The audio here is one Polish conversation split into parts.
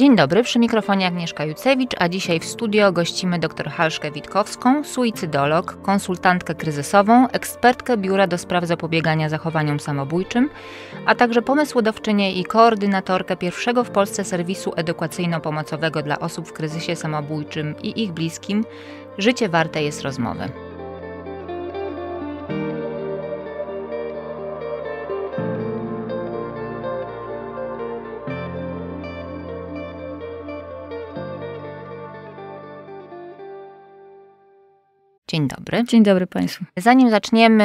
Dzień dobry, przy mikrofonie Agnieszka Jucewicz, a dzisiaj w studio gościmy dr Halszkę Witkowską, suicydolog, konsultantkę kryzysową, ekspertkę Biura do Spraw Zapobiegania Zachowaniom Samobójczym, a także pomysłodawczynię i koordynatorkę pierwszego w Polsce serwisu edukacyjno-pomocowego dla osób w kryzysie samobójczym i ich bliskim Życie warte jest rozmowy. Dzień dobry. Dzień dobry Państwu. Zanim zaczniemy,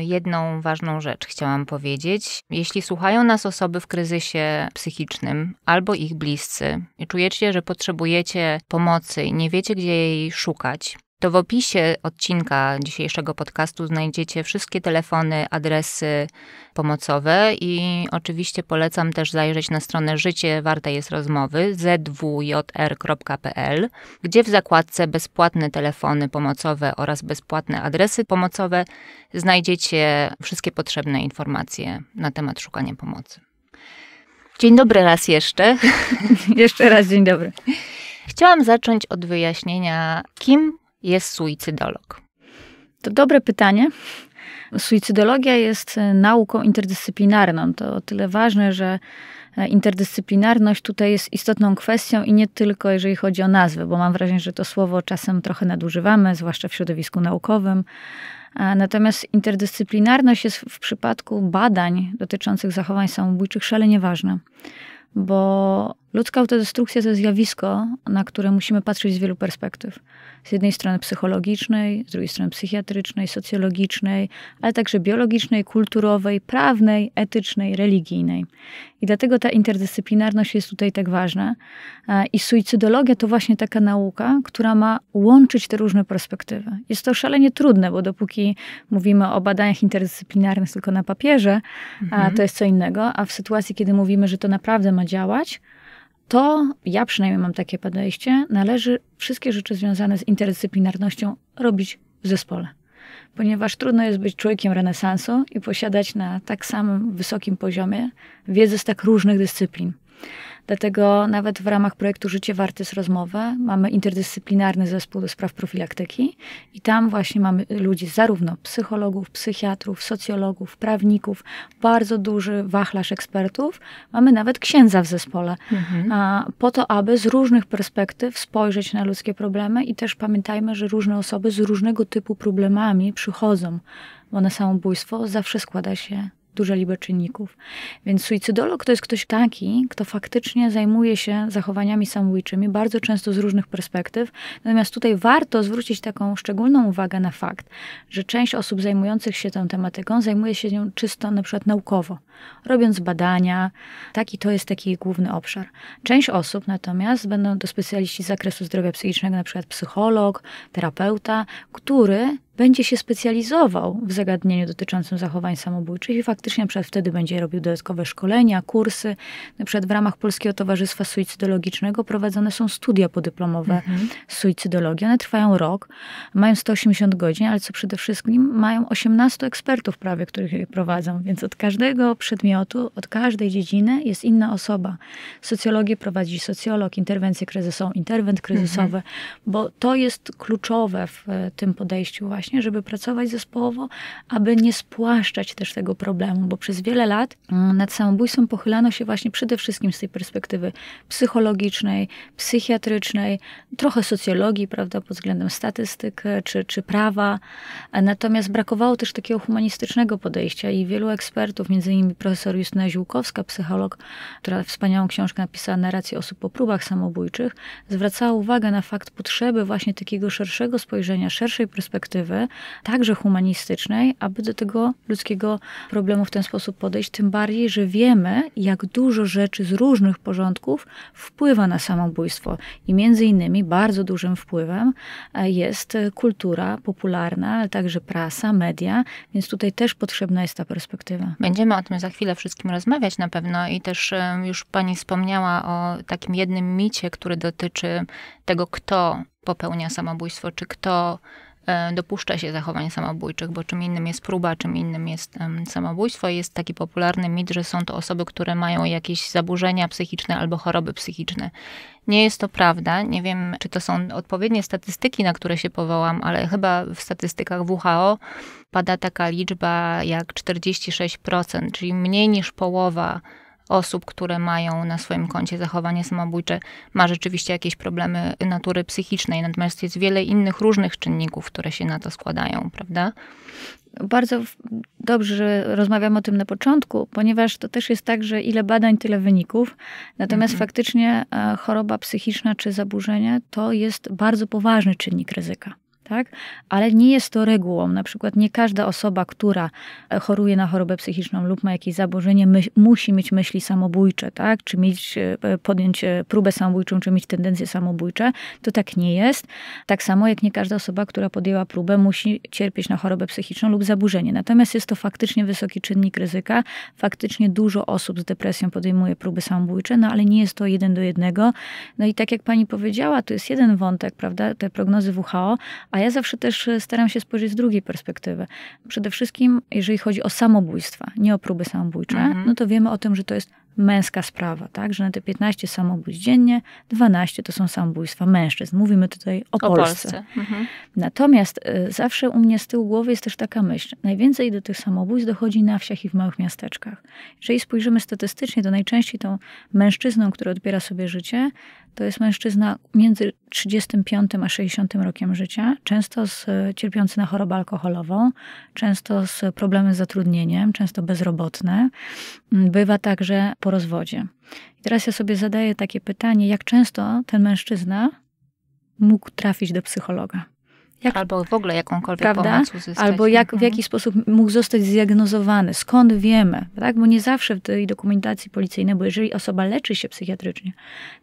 y, jedną ważną rzecz chciałam powiedzieć. Jeśli słuchają nas osoby w kryzysie psychicznym albo ich bliscy i czujecie, że potrzebujecie pomocy i nie wiecie, gdzie jej szukać, to w opisie odcinka dzisiejszego podcastu znajdziecie wszystkie telefony, adresy pomocowe i oczywiście polecam też zajrzeć na stronę Życie Warte jest Rozmowy zwjr.pl, gdzie w zakładce Bezpłatne telefony pomocowe oraz bezpłatne adresy pomocowe znajdziecie wszystkie potrzebne informacje na temat szukania pomocy. Dzień dobry raz jeszcze. jeszcze raz dzień dobry. Chciałam zacząć od wyjaśnienia, kim jest suicydolog? To dobre pytanie. Suicydologia jest e, nauką interdyscyplinarną. To o tyle ważne, że e, interdyscyplinarność tutaj jest istotną kwestią i nie tylko jeżeli chodzi o nazwę, bo mam wrażenie, że to słowo czasem trochę nadużywamy, zwłaszcza w środowisku naukowym. Natomiast interdyscyplinarność jest w przypadku badań dotyczących zachowań samobójczych szalenie ważna, bo ludzka autodestrukcja to jest zjawisko, na które musimy patrzeć z wielu perspektyw z jednej strony psychologicznej, z drugiej strony psychiatrycznej, socjologicznej, ale także biologicznej, kulturowej, prawnej, etycznej, religijnej. I dlatego ta interdyscyplinarność jest tutaj tak ważna. E, I suicydologia to właśnie taka nauka, która ma łączyć te różne perspektywy. Jest to szalenie trudne, bo dopóki mówimy o badaniach interdyscyplinarnych tylko na papierze, mhm. to jest co innego, a w sytuacji, kiedy mówimy, że to naprawdę ma działać, to ja przynajmniej mam takie podejście, należy wszystkie rzeczy związane z interdyscyplinarnością robić w zespole. Ponieważ trudno jest być człowiekiem renesansu i posiadać na tak samym wysokim poziomie wiedzę z tak różnych dyscyplin. Dlatego nawet w ramach projektu Życie warte z rozmowy mamy interdyscyplinarny zespół do spraw profilaktyki i tam właśnie mamy ludzi zarówno psychologów, psychiatrów, socjologów, prawników, bardzo duży wachlarz ekspertów. Mamy nawet księdza w zespole, mhm. a, po to, aby z różnych perspektyw spojrzeć na ludzkie problemy i też pamiętajmy, że różne osoby z różnego typu problemami przychodzą, bo na samobójstwo zawsze składa się dużo libe czynników. Więc suicydolog to jest ktoś taki, kto faktycznie zajmuje się zachowaniami samobójczymi, bardzo często z różnych perspektyw. Natomiast tutaj warto zwrócić taką szczególną uwagę na fakt, że część osób zajmujących się tą tematyką zajmuje się nią czysto na przykład naukowo, robiąc badania. Taki to jest taki główny obszar. Część osób natomiast będą to specjaliści z zakresu zdrowia psychicznego, na przykład psycholog, terapeuta, który będzie się specjalizował w zagadnieniu dotyczącym zachowań samobójczych i faktycznie przed wtedy będzie robił dodatkowe szkolenia, kursy. przykład w ramach Polskiego Towarzystwa Suicydologicznego prowadzone są studia podyplomowe mhm. suicydologii. One trwają rok, mają 180 godzin, ale co przede wszystkim mają 18 ekspertów prawie, których prowadzą, więc od każdego przedmiotu, od każdej dziedziny jest inna osoba. Socjologię prowadzi socjolog, interwencje kryzysowe interwent kryzysowy, mhm. bo to jest kluczowe w e, tym podejściu właśnie właśnie, żeby pracować zespołowo, aby nie spłaszczać też tego problemu, bo przez wiele lat mm, nad samobójstwem pochylano się właśnie przede wszystkim z tej perspektywy psychologicznej, psychiatrycznej, trochę socjologii, prawda, pod względem statystyk czy, czy prawa. Natomiast brakowało też takiego humanistycznego podejścia i wielu ekspertów, między innymi profesor Justyna Ziłkowska, psycholog, która wspaniałą książkę napisała Narrację osób po próbach samobójczych, zwracała uwagę na fakt potrzeby właśnie takiego szerszego spojrzenia, szerszej perspektywy, perspektywy, także humanistycznej, aby do tego ludzkiego problemu w ten sposób podejść, tym bardziej, że wiemy, jak dużo rzeczy z różnych porządków wpływa na samobójstwo. I między innymi bardzo dużym wpływem e, jest kultura popularna, ale także prasa, media, więc tutaj też potrzebna jest ta perspektywa. Będziemy o tym za chwilę wszystkim rozmawiać na pewno i też e, już pani wspomniała o takim jednym micie, który dotyczy tego, kto popełnia samobójstwo, czy kto E, dopuszcza się zachowań samobójczych, bo czym innym jest próba, czym innym jest samobójstwo. Jest taki popularny mit, że są to osoby, które mają jakieś zaburzenia psychiczne albo choroby psychiczne. Nie jest to prawda. Nie wiem, czy to są odpowiednie statystyki, na które się powołam, ale chyba w statystykach WHO pada taka liczba jak 46%, czyli mniej niż połowa osób, które mają na swoim koncie zachowanie samobójcze, ma rzeczywiście jakieś problemy natury psychicznej. Natomiast jest wiele innych różnych czynników, które się na to składają, prawda? Bardzo dobrze, że rozmawiamy o tym na początku, ponieważ to też jest tak, że ile badań, tyle wyników. Natomiast mhm. faktycznie e, choroba psychiczna czy zaburzenia to jest bardzo poważny czynnik ryzyka tak? Ale nie jest to regułą. Na przykład nie każda osoba, która e, choruje na chorobę psychiczną lub ma jakieś zaburzenie, my, musi mieć myśli samobójcze, tak? Czy mieć, e, e, podjąć próbę samobójczą, czy mieć tendencje samobójcze. To tak nie jest. Tak samo jak nie każda osoba, która podjęła próbę, musi cierpieć na chorobę psychiczną lub zaburzenie. Natomiast jest to faktycznie wysoki czynnik ryzyka. Faktycznie dużo osób z depresją podejmuje próby samobójcze, no ale nie jest to jeden do jednego. No i tak jak pani powiedziała, to jest jeden wątek, prawda? Te prognozy WHO, a ja zawsze też e, staram się spojrzeć z drugiej perspektywy. Przede wszystkim, jeżeli chodzi o samobójstwa, nie o próby samobójcze, mhm. no to wiemy o tym, że to jest męska sprawa, tak? Że na te 15 samobójstw dziennie, 12 to są samobójstwa mężczyzn. Mówimy tutaj o, o Polsce. Polsce. Mhm. Natomiast y, zawsze u mnie z tyłu głowy jest też taka myśl. Najwięcej do tych samobójstw dochodzi na wsiach i w małych miasteczkach. Jeżeli spojrzymy statystycznie, to najczęściej tą mężczyzną, który odbiera sobie życie, to jest mężczyzna między 35 a 60 rokiem życia, często z, cierpiący na chorobę alkoholową, często z problemem z zatrudnieniem, często bezrobotny. Mm, bywa także po rozwodzie. I teraz ja sobie zadaję takie pytanie, jak często ten mężczyzna mógł trafić do psychologa? jak, albo w ogóle jakąkolwiek prawda? pomoc uzyskać. Albo jak, mhm. w jaki mhm. sposób mógł zostać zdiagnozowany, skąd wiemy, tak? bo nie zawsze w tej dokumentacji policyjnej, bo jeżeli osoba leczy się psychiatrycznie,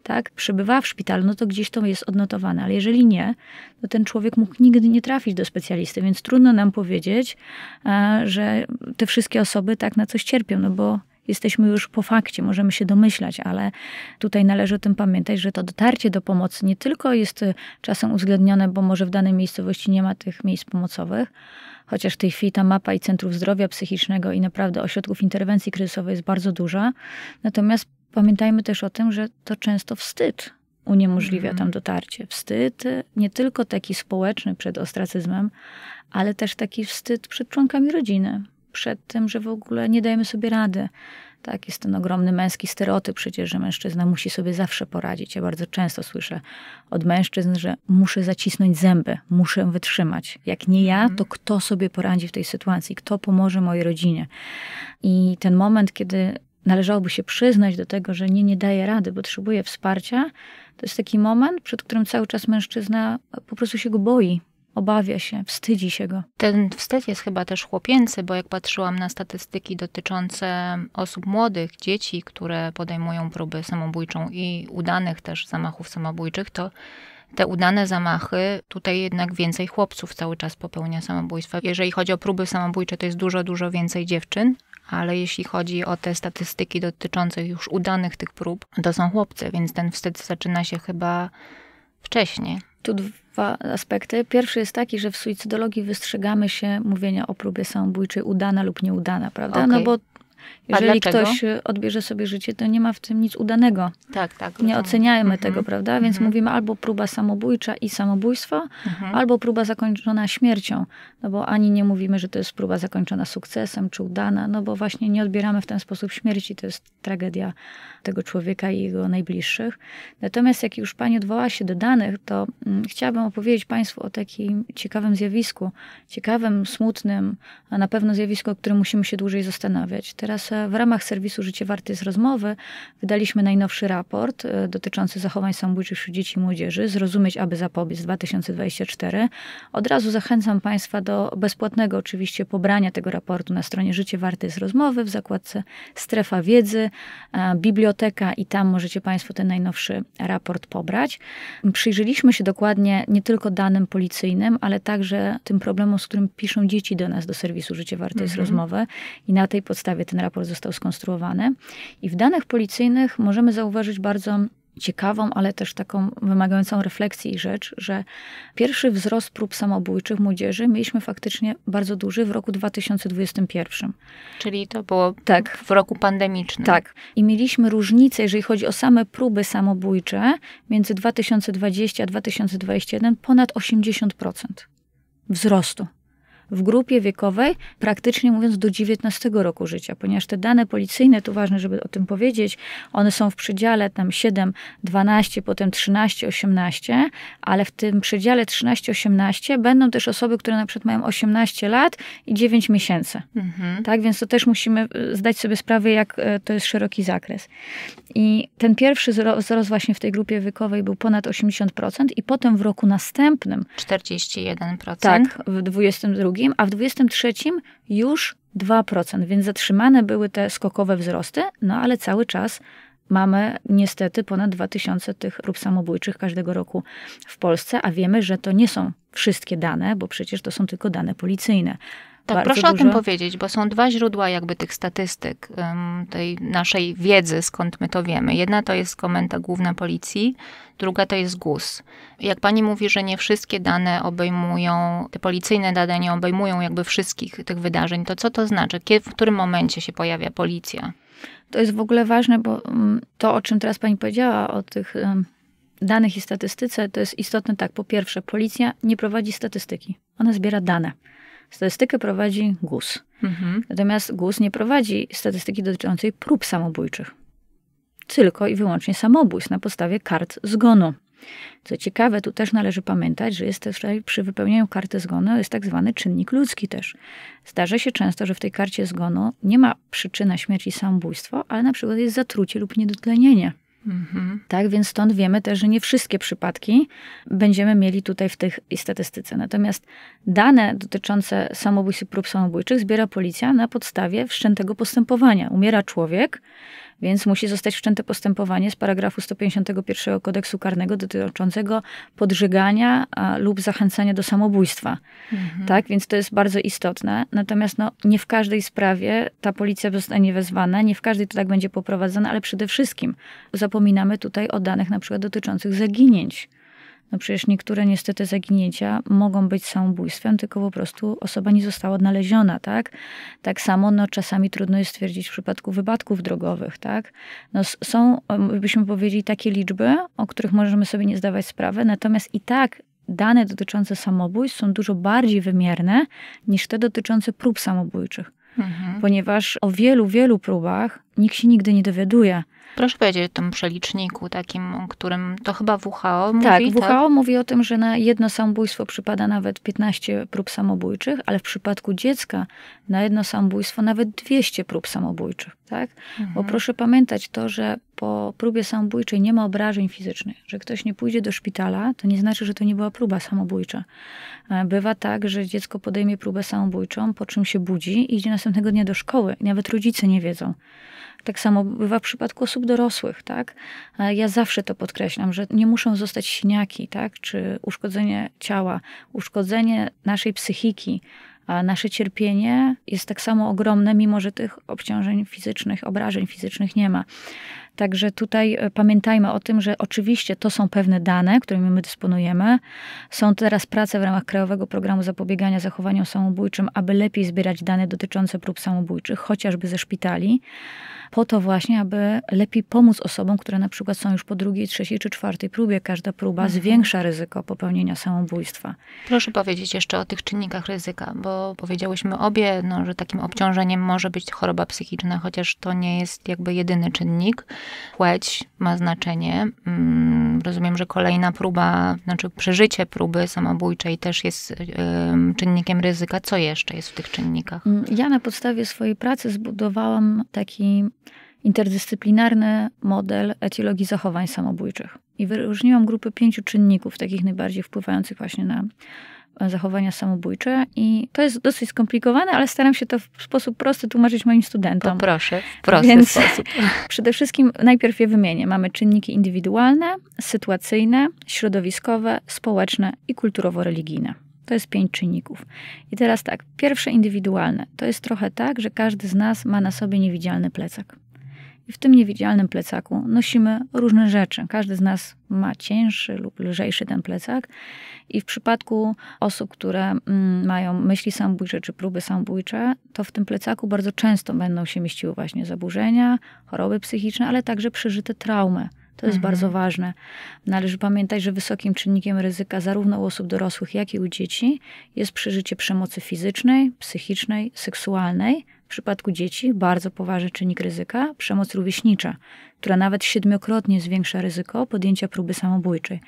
tak? przybywa w szpitalu, no to gdzieś to jest odnotowane, ale jeżeli nie, to ten człowiek mógł nigdy nie trafić do specjalisty, więc trudno nam powiedzieć, e, że te wszystkie osoby tak na coś cierpią, no bo jesteśmy już po fakcie, możemy się domyślać, ale tutaj należy o tym pamiętać, że to dotarcie do pomocy nie tylko jest y, czasem uwzględnione, bo może w danej miejscowości nie ma tych miejsc pomocowych, chociaż w tej chwili ta mapa i centrów zdrowia psychicznego i naprawdę ośrodków interwencji kryzysowej jest bardzo duża. Natomiast pamiętajmy też o tym, że to często wstyd uniemożliwia mm. tam mhm. dotarcie. Wstyd y, nie tylko taki społeczny przed ostracyzmem, ale też taki wstyd przed członkami rodziny, przed tym, że w ogóle nie dajemy sobie rady. Tak, jest ten ogromny męski stereotyp przecież, że mężczyzna musi sobie zawsze poradzić. Ja bardzo często słyszę od mężczyzn, że muszę zacisnąć zęby, muszę wytrzymać. Jak nie ja, mhm. to kto sobie poradzi w tej sytuacji? Kto pomoże mojej rodzinie? I ten moment, kiedy należałoby się przyznać do tego, że nie, nie daje rady, potrzebuje wsparcia, to jest taki moment, przed którym cały czas mężczyzna po prostu się go boi, Obawia się, wstydzi się go. Ten wstyd jest chyba też chłopięcy, bo jak patrzyłam na statystyki dotyczące osób młodych, dzieci, które podejmują próbę samobójczą i udanych też zamachów samobójczych, to te udane zamachy, tutaj jednak więcej chłopców cały czas popełnia samobójstwa. Jeżeli chodzi o próby samobójcze, to jest dużo, dużo więcej dziewczyn, ale jeśli chodzi o te statystyki dotyczące już udanych tych prób, to są chłopcy, więc ten wstyd zaczyna się chyba wcześniej. Tu dwa aspekty. Pierwszy jest taki, że w suicydologii wystrzegamy się mówienia o próbie samobójczej udana lub nieudana, prawda? Okay. No bo jeżeli ktoś y, odbierze sobie życie, to nie ma w tym nic udanego. Tak, tak. Rozumiem. Nie oceniajmy mhm. tego, prawda? Więc mhm. mówimy albo próba samobójcza i samobójstwo, mhm. albo próba zakończona śmiercią. No bo ani nie mówimy, że to jest próba zakończona sukcesem czy udana, no bo właśnie nie odbieramy w ten sposób śmierci. To jest tragedia tego człowieka i jego najbliższych. Natomiast jak już pani odwołała się do danych, to mm, chciałabym opowiedzieć państwu o takim ciekawym zjawisku. Ciekawym, smutnym, a na pewno zjawisku, o którym musimy się dłużej zastanawiać. Teraz Teraz e, w ramach serwisu Życie Warte jest Rozmowy wydaliśmy najnowszy raport e, dotyczący zachowań samobójczych wśród dzieci i młodzieży Zrozumieć, aby zapobiec 2024. Od razu zachęcam Państwa do bezpłatnego oczywiście pobrania tego raportu na stronie Życie Warte jest Rozmowy w zakładce Strefa Wiedzy, e, Biblioteka i tam możecie Państwo ten najnowszy raport pobrać. Przyjrzeliśmy się dokładnie nie tylko danym policyjnym, ale także tym problemom, z którym piszą dzieci do nas, do serwisu Życie Warte jest mhm. Rozmowy i na tej podstawie ten raport został skonstruowany. I w danych policyjnych możemy zauważyć bardzo ciekawą, ale też taką wymagającą refleksji rzecz, że pierwszy wzrost prób samobójczych młodzieży mieliśmy faktycznie bardzo duży w roku 2021. Czyli to było tak. w roku pandemicznym. Tak. I mieliśmy różnicę, jeżeli chodzi o same próby samobójcze, między 2020 a 2021 ponad 80% wzrostu w grupie wiekowej, praktycznie mówiąc do 19 roku życia, ponieważ te dane policyjne, tu ważne, żeby o tym powiedzieć, one są w przedziale tam 7, 12, potem 13, 18, ale w tym przedziale 13-18 będą też osoby, które na przykład mają 18 lat i 9 miesięcy. Mhm. Tak, więc to też musimy e, zdać sobie sprawę, jak e, to jest szeroki zakres. I ten pierwszy wzrost właśnie w tej grupie wiekowej był ponad 80% i potem w roku następnym 41%. Tak, w 22 a w 23 już 2%, więc zatrzymane były te skokowe wzrosty, no ale cały czas mamy niestety ponad 2000 tych prób samobójczych każdego roku w Polsce, a wiemy, że to nie są wszystkie dane, bo przecież to są tylko dane policyjne. Tak, Bardzo proszę dużo. o tym powiedzieć, bo są dwa źródła jakby tych statystyk, tej naszej wiedzy, skąd my to wiemy. Jedna to jest komenda główna policji, druga to jest GUS. Jak pani mówi, że nie wszystkie dane obejmują, te policyjne dane nie obejmują jakby wszystkich tych wydarzeń, to co to znaczy? Kiedy, w którym momencie się pojawia policja? To jest w ogóle ważne, bo mm, to, o czym teraz pani powiedziała, o tych danych i statystyce, to jest istotne tak. Po pierwsze, policja nie prowadzi statystyki, ona zbiera dane. Statystykę prowadzi GUS. Mhm. Natomiast GUS nie prowadzi statystyki dotyczącej prób samobójczych. Tylko i wyłącznie samobójstw na podstawie kart zgonu. Co ciekawe, tu też należy pamiętać, że jest też przy wypełnieniu karty zgonu jest tak zwany czynnik ludzki też. Zdarza się często, że w tej karcie zgonu nie ma przyczyna śmierci samobójstwo, ale na przykład jest zatrucie lub niedotlenienie. Mhm. Tak, więc stąd wiemy też, że nie wszystkie przypadki będziemy mieli tutaj w tych statystyce. Natomiast dane dotyczące samobójstw i prób samobójczych zbiera policja na podstawie wszczętego postępowania. Umiera człowiek, więc musi zostać wszczęte postępowanie z paragrafu 151 kodeksu karnego dotyczącego podżegania a, lub zachęcania do samobójstwa. Mhm. Tak, więc to jest bardzo istotne. Natomiast no, nie w każdej sprawie ta policja zostanie wezwana, nie w każdej to tak będzie poprowadzone, ale przede wszystkim zapominamy tutaj o danych na przykład dotyczących zaginięć. No przecież niektóre niestety zaginięcia mogą być samobójstwem, tylko po prostu osoba nie została odnaleziona, tak? Tak samo no, czasami trudno jest stwierdzić w przypadku wypadków drogowych, tak? No, są, byśmy powiedzieli, takie liczby, o których możemy sobie nie zdawać sprawy, natomiast i tak dane dotyczące samobójstw są dużo bardziej wymierne niż te dotyczące prób samobójczych. Mhm. Ponieważ o wielu, wielu próbach nikt się nigdy nie dowiaduje. Proszę powiedzieć o tym przeliczniku takim, o którym to chyba WHO mówi. Tak, WHO tak? mówi o tym, że na jedno samobójstwo przypada nawet 15 prób samobójczych, ale w przypadku dziecka na jedno samobójstwo nawet 200 prób samobójczych. Tak? Mhm. Bo proszę pamiętać to, że po próbie samobójczej nie ma obrażeń fizycznych. Że ktoś nie pójdzie do szpitala, to nie znaczy, że to nie była próba samobójcza. E, bywa tak, że dziecko podejmie próbę samobójczą, po czym się budzi i idzie następnego dnia do szkoły. Nawet rodzice nie wiedzą. Tak samo bywa w przypadku osób dorosłych, tak? E, ja zawsze to podkreślam, że nie muszą zostać śniaki, tak? Czy uszkodzenie ciała, uszkodzenie naszej psychiki, a nasze cierpienie jest tak samo ogromne, mimo że tych obciążeń fizycznych, obrażeń fizycznych nie ma. Także tutaj e, pamiętajmy o tym, że oczywiście to są pewne dane, którymi my dysponujemy. Są teraz prace w ramach Krajowego Programu Zapobiegania Zachowaniom Samobójczym, aby lepiej zbierać dane dotyczące prób samobójczych, chociażby ze szpitali po to właśnie, aby lepiej pomóc osobom, które na przykład są już po drugiej, trzeciej czy czwartej próbie. Każda próba mhm. zwiększa ryzyko popełnienia samobójstwa. Proszę powiedzieć jeszcze o tych czynnikach ryzyka, bo powiedziałyśmy obie, no, że takim obciążeniem może być choroba psychiczna, chociaż to nie jest jakby jedyny czynnik. Płeć ma znaczenie. Mm, rozumiem, że kolejna próba, znaczy przeżycie próby samobójczej też jest czynnikiem ryzyka. Co jeszcze jest w tych czynnikach? Ja na podstawie swojej pracy zbudowałam taki interdyscyplinarny model etiologii zachowań samobójczych. I wyróżniłam grupę pięciu czynników, takich najbardziej wpływających właśnie na e, zachowania samobójcze i to jest dosyć skomplikowane, ale staram się to w sposób prosty tłumaczyć moim studentom. proszę proszę, w prosty Więc sposób. przede wszystkim najpierw je wymienię. Mamy czynniki indywidualne, sytuacyjne, środowiskowe, społeczne i kulturowo-religijne. To jest pięć czynników. I teraz tak, pierwsze indywidualne. To jest trochę tak, że każdy z nas ma na sobie niewidzialny plecak. I w tym niewidzialnym plecaku nosimy różne rzeczy. Każdy z nas ma cięższy lub lżejszy ten plecak. I w przypadku osób, które mm, mają myśli samobójcze czy próby samobójcze, to w tym plecaku bardzo często będą się mieściły właśnie zaburzenia, choroby psychiczne, ale także przeżyte traumy. To jest mhm. bardzo ważne. Należy pamiętać, że wysokim czynnikiem ryzyka zarówno u osób dorosłych, jak i u dzieci jest przeżycie przemocy fizycznej, psychicznej, seksualnej, przypadku dzieci bardzo poważny czynnik ryzyka przemoc rówieśnicza, która nawet siedmiokrotnie zwiększa ryzyko podjęcia próby samobójczej.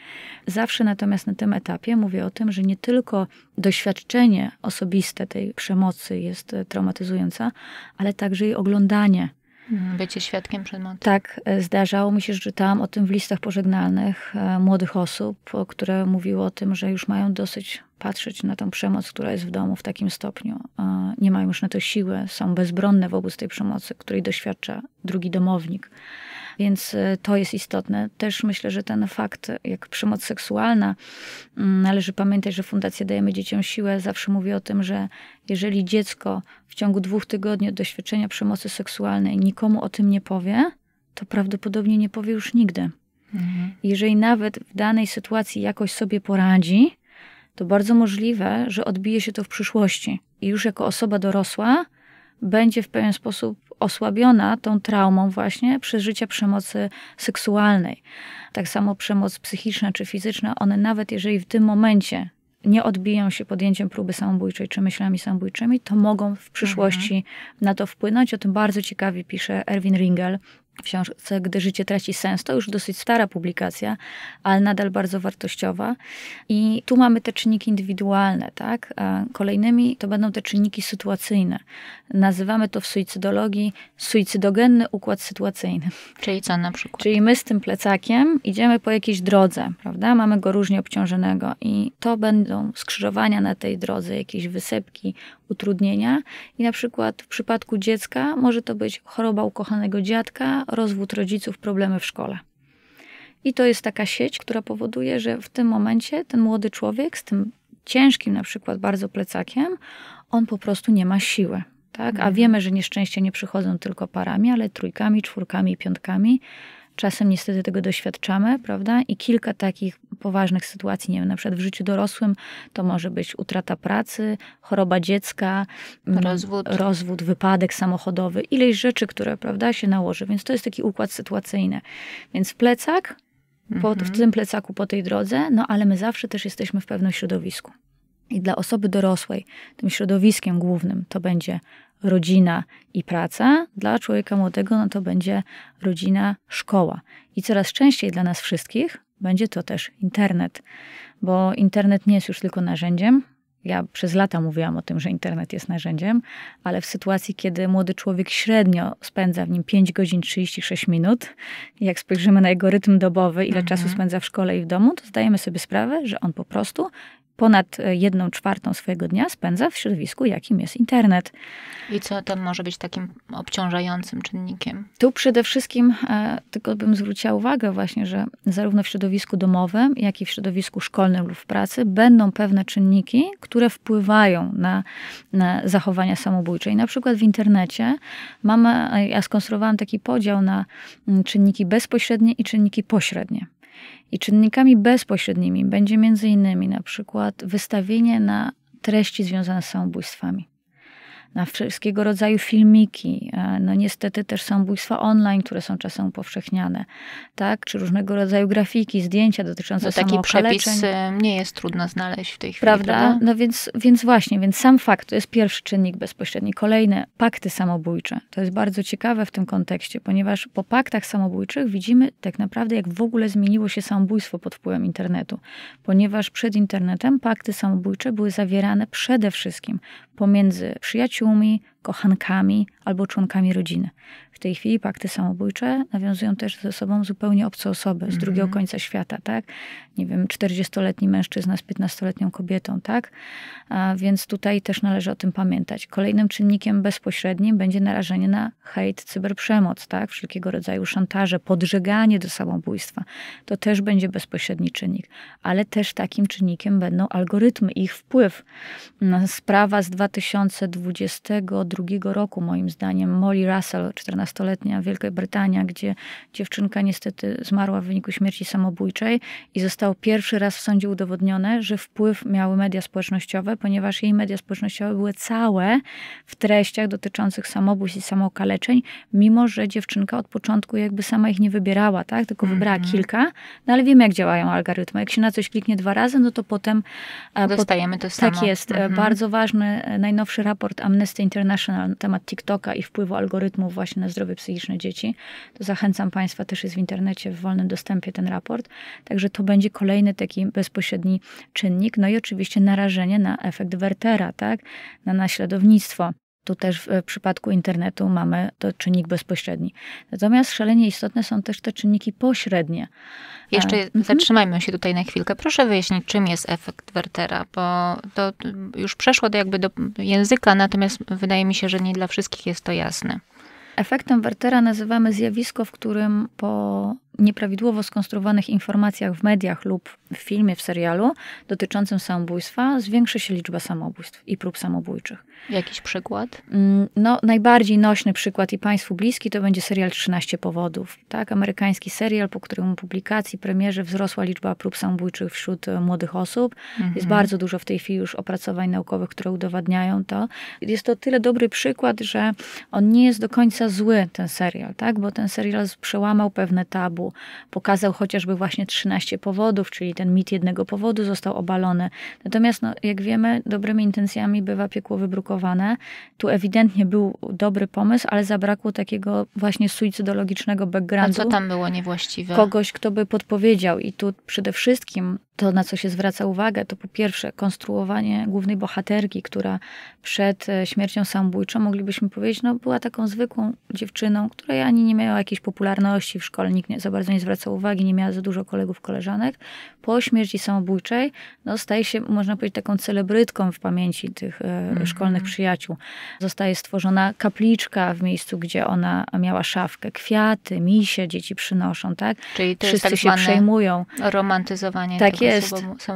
Zawsze natomiast na tym etapie mówię o tym, że nie tylko doświadczenie osobiste tej przemocy jest e, traumatyzujące, ale także jej oglądanie. Mhm. Bycie świadkiem przemocy. Tak, e, zdarzało mi się, że czytałam o tym w listach pożegnalnych e, młodych osób, które mówiły o tym, że już mają dosyć patrzeć na tą przemoc, która jest w domu w takim stopniu. Nie mają już na to siły, są bezbronne wobec tej przemocy, której doświadcza drugi domownik. Więc e, to jest istotne. Też myślę, że ten fakt, jak przemoc seksualna, mm, należy pamiętać, że Fundacja Dajemy Dzieciom Siłę zawsze mówi o tym, że jeżeli dziecko w ciągu dwóch tygodni od doświadczenia przemocy seksualnej nikomu o tym nie powie, to prawdopodobnie nie powie już nigdy. Mhm. Jeżeli nawet w danej sytuacji jakoś sobie poradzi, to bardzo możliwe, że odbije się to w przyszłości. I już jako osoba dorosła będzie w pewien sposób osłabiona tą traumą właśnie przeżycia przemocy seksualnej. Tak samo przemoc psychiczna czy fizyczna, one nawet jeżeli w tym momencie nie odbiją się podjęciem próby samobójczej czy myślami samobójczymi, to mogą w przyszłości mhm. na to wpłynąć. O tym bardzo ciekawie pisze Erwin Ringel książce Gdy życie traci sens. To już dosyć stara publikacja, ale nadal bardzo wartościowa. I tu mamy te czynniki indywidualne, tak? A kolejnymi to będą te czynniki sytuacyjne. Nazywamy to w suicydologii suicydogenny układ sytuacyjny. Czyli co na przykład? Czyli my z tym plecakiem idziemy po jakiejś drodze, prawda? Mamy go różnie obciążonego i to będą skrzyżowania na tej drodze, jakieś wysepki, utrudnienia i na przykład w przypadku dziecka może to być choroba ukochanego dziadka, rozwód rodziców, problemy w szkole. I to jest taka sieć, która powoduje, że w tym momencie ten młody człowiek z tym ciężkim na przykład bardzo plecakiem, on po prostu nie ma siły. Tak? A mhm. wiemy, że nieszczęścia nie przychodzą tylko parami, ale trójkami, czwórkami, piątkami. Czasem niestety tego doświadczamy, prawda? I kilka takich poważnych sytuacji, nie wiem, na przykład w życiu dorosłym to może być utrata pracy, choroba dziecka, mm, rozwód, rozwód wypadek samochodowy, ileś rzeczy, które, prawda, się nałoży. Więc to jest taki układ sytuacyjny. Więc plecak, po, w mhm. tym plecaku po tej drodze, no ale my zawsze też jesteśmy w pewnym środowisku. I dla osoby dorosłej, tym środowiskiem głównym to będzie rodzina i praca, dla człowieka młodego no to będzie rodzina, szkoła. I coraz częściej dla nas wszystkich będzie to też internet, bo internet nie jest już tylko narzędziem. Ja przez lata mówiłam o tym, że internet jest narzędziem, ale w sytuacji, kiedy młody człowiek średnio spędza w nim 5 godzin 36 minut, jak spojrzymy na jego rytm dobowy, ile mhm. czasu spędza w szkole i w domu, to zdajemy sobie sprawę, że on po prostu ponad e, jedną czwartą swojego dnia spędza w środowisku, jakim jest internet. I co tam może być takim obciążającym czynnikiem? Tu przede wszystkim e, tylko bym zwróciła uwagę właśnie, że zarówno w środowisku domowym, jak i w środowisku szkolnym lub w pracy będą pewne czynniki, które wpływają na, na zachowania samobójcze. I na przykład w internecie mamy, e, ja skonstruowałam taki podział na mm, czynniki bezpośrednie i czynniki pośrednie. I czynnikami bezpośrednimi będzie m.in. na przykład wystawienie na treści związane z samobójstwami na wszystkiego rodzaju filmiki. E, no niestety też samobójstwa online, które są czasem upowszechniane, tak? Czy różnego rodzaju grafiki, zdjęcia dotyczące no, taki przepis e, nie jest trudno znaleźć w tej chwili, prawda? prawda? No więc, więc właśnie, więc sam fakt to jest pierwszy czynnik bezpośredni. Kolejne, pakty samobójcze. To jest bardzo ciekawe w tym kontekście, ponieważ po paktach samobójczych widzimy tak naprawdę, jak w ogóle zmieniło się samobójstwo pod wpływem internetu, ponieważ przed internetem pakty samobójcze były zawierane przede wszystkim pomiędzy przyjaciółmi, to me kochankami albo członkami rodziny. W tej chwili pakty samobójcze nawiązują też ze sobą zupełnie obce osoby z drugiego mhm. końca świata, tak? Nie wiem, 40-letni mężczyzna z 15-letnią kobietą, tak? A więc tutaj też należy o tym pamiętać. Kolejnym czynnikiem bezpośrednim będzie narażenie na hejt, cyberprzemoc, tak? Wszelkiego rodzaju szantaże, podżeganie do samobójstwa. To też będzie bezpośredni czynnik. Ale też takim czynnikiem będą algorytmy, ich wpływ. Sprawa z 2022 2002 roku, moim zdaniem, Molly Russell, 14-letnia Wielka Brytania, gdzie dziewczynka niestety zmarła w wyniku śmierci samobójczej i zostało pierwszy raz w sądzie udowodnione, że wpływ miały media społecznościowe, ponieważ jej media społecznościowe były całe w treściach dotyczących samobójstw i samookaleczeń, mimo że dziewczynka od początku jakby sama ich nie wybierała, tak? tylko mm -hmm. wybrała kilka, no ale wiemy jak działają algorytmy. Jak się na coś kliknie dwa razy, no to potem... E, Dostajemy to tak samo. Tak jest. Mm -hmm. Bardzo ważny, e, najnowszy raport Amnesty International pierwszy na temat TikToka i wpływu algorytmów właśnie na zdrowie psychiczne dzieci. To zachęcam Państwa, też jest w internecie w wolnym dostępie ten raport. Także to będzie kolejny taki bezpośredni czynnik. No i oczywiście narażenie na efekt Wertera, tak? na naśladownictwo. Tu też w e, przypadku internetu mamy to czynnik bezpośredni. Natomiast szalenie istotne są też te czynniki pośrednie. E, Jeszcze mhm. zatrzymajmy się tutaj na chwilkę. Proszę wyjaśnić, czym jest efekt Wertera, bo to już przeszło do jakby do języka, natomiast wydaje mi się, że nie dla wszystkich jest to jasne. Efektem Wertera nazywamy zjawisko, w którym po nieprawidłowo skonstruowanych informacjach w mediach lub w filmie, w serialu dotyczącym samobójstwa zwiększy się liczba samobójstw i prób samobójczych. Jakiś przykład? Mm, no, najbardziej nośny przykład i Państwu bliski to będzie serial 13 powodów. Tak? Amerykański serial, po którym publikacji, premierze wzrosła liczba prób samobójczych wśród e, młodych osób. Mhm. Jest bardzo dużo w tej chwili już opracowań naukowych, które udowadniają to. Jest to tyle dobry przykład, że on nie jest do końca zły, ten serial, tak? bo ten serial przełamał pewne tabu, Pokazał chociażby właśnie 13 powodów, czyli ten mit jednego powodu został obalony. Natomiast, no, jak wiemy, dobrymi intencjami bywa piekło wybrukowane. Tu ewidentnie był dobry pomysł, ale zabrakło takiego właśnie suicydologicznego backgroundu. A co tam było niewłaściwe? Kogoś, kto by podpowiedział. I tu przede wszystkim to, na co się zwraca uwagę, to po pierwsze konstruowanie głównej bohaterki, która przed e, śmiercią samobójczą, moglibyśmy powiedzieć, no była taką zwykłą dziewczyną, której ani nie miała jakiejś popularności w szkole, nikt nie, za bardzo nie zwracał uwagi, nie miała za dużo kolegów, koleżanek. Po śmierci samobójczej no, staje się, można powiedzieć, taką celebrytką w pamięci tych e, mhm. szkolnych przyjaciół. Zostaje stworzona kapliczka w miejscu, gdzie ona miała szafkę. Kwiaty, misie dzieci przynoszą, tak? Czyli to Wszyscy tak się przejmują. romantyzowanie tak jest,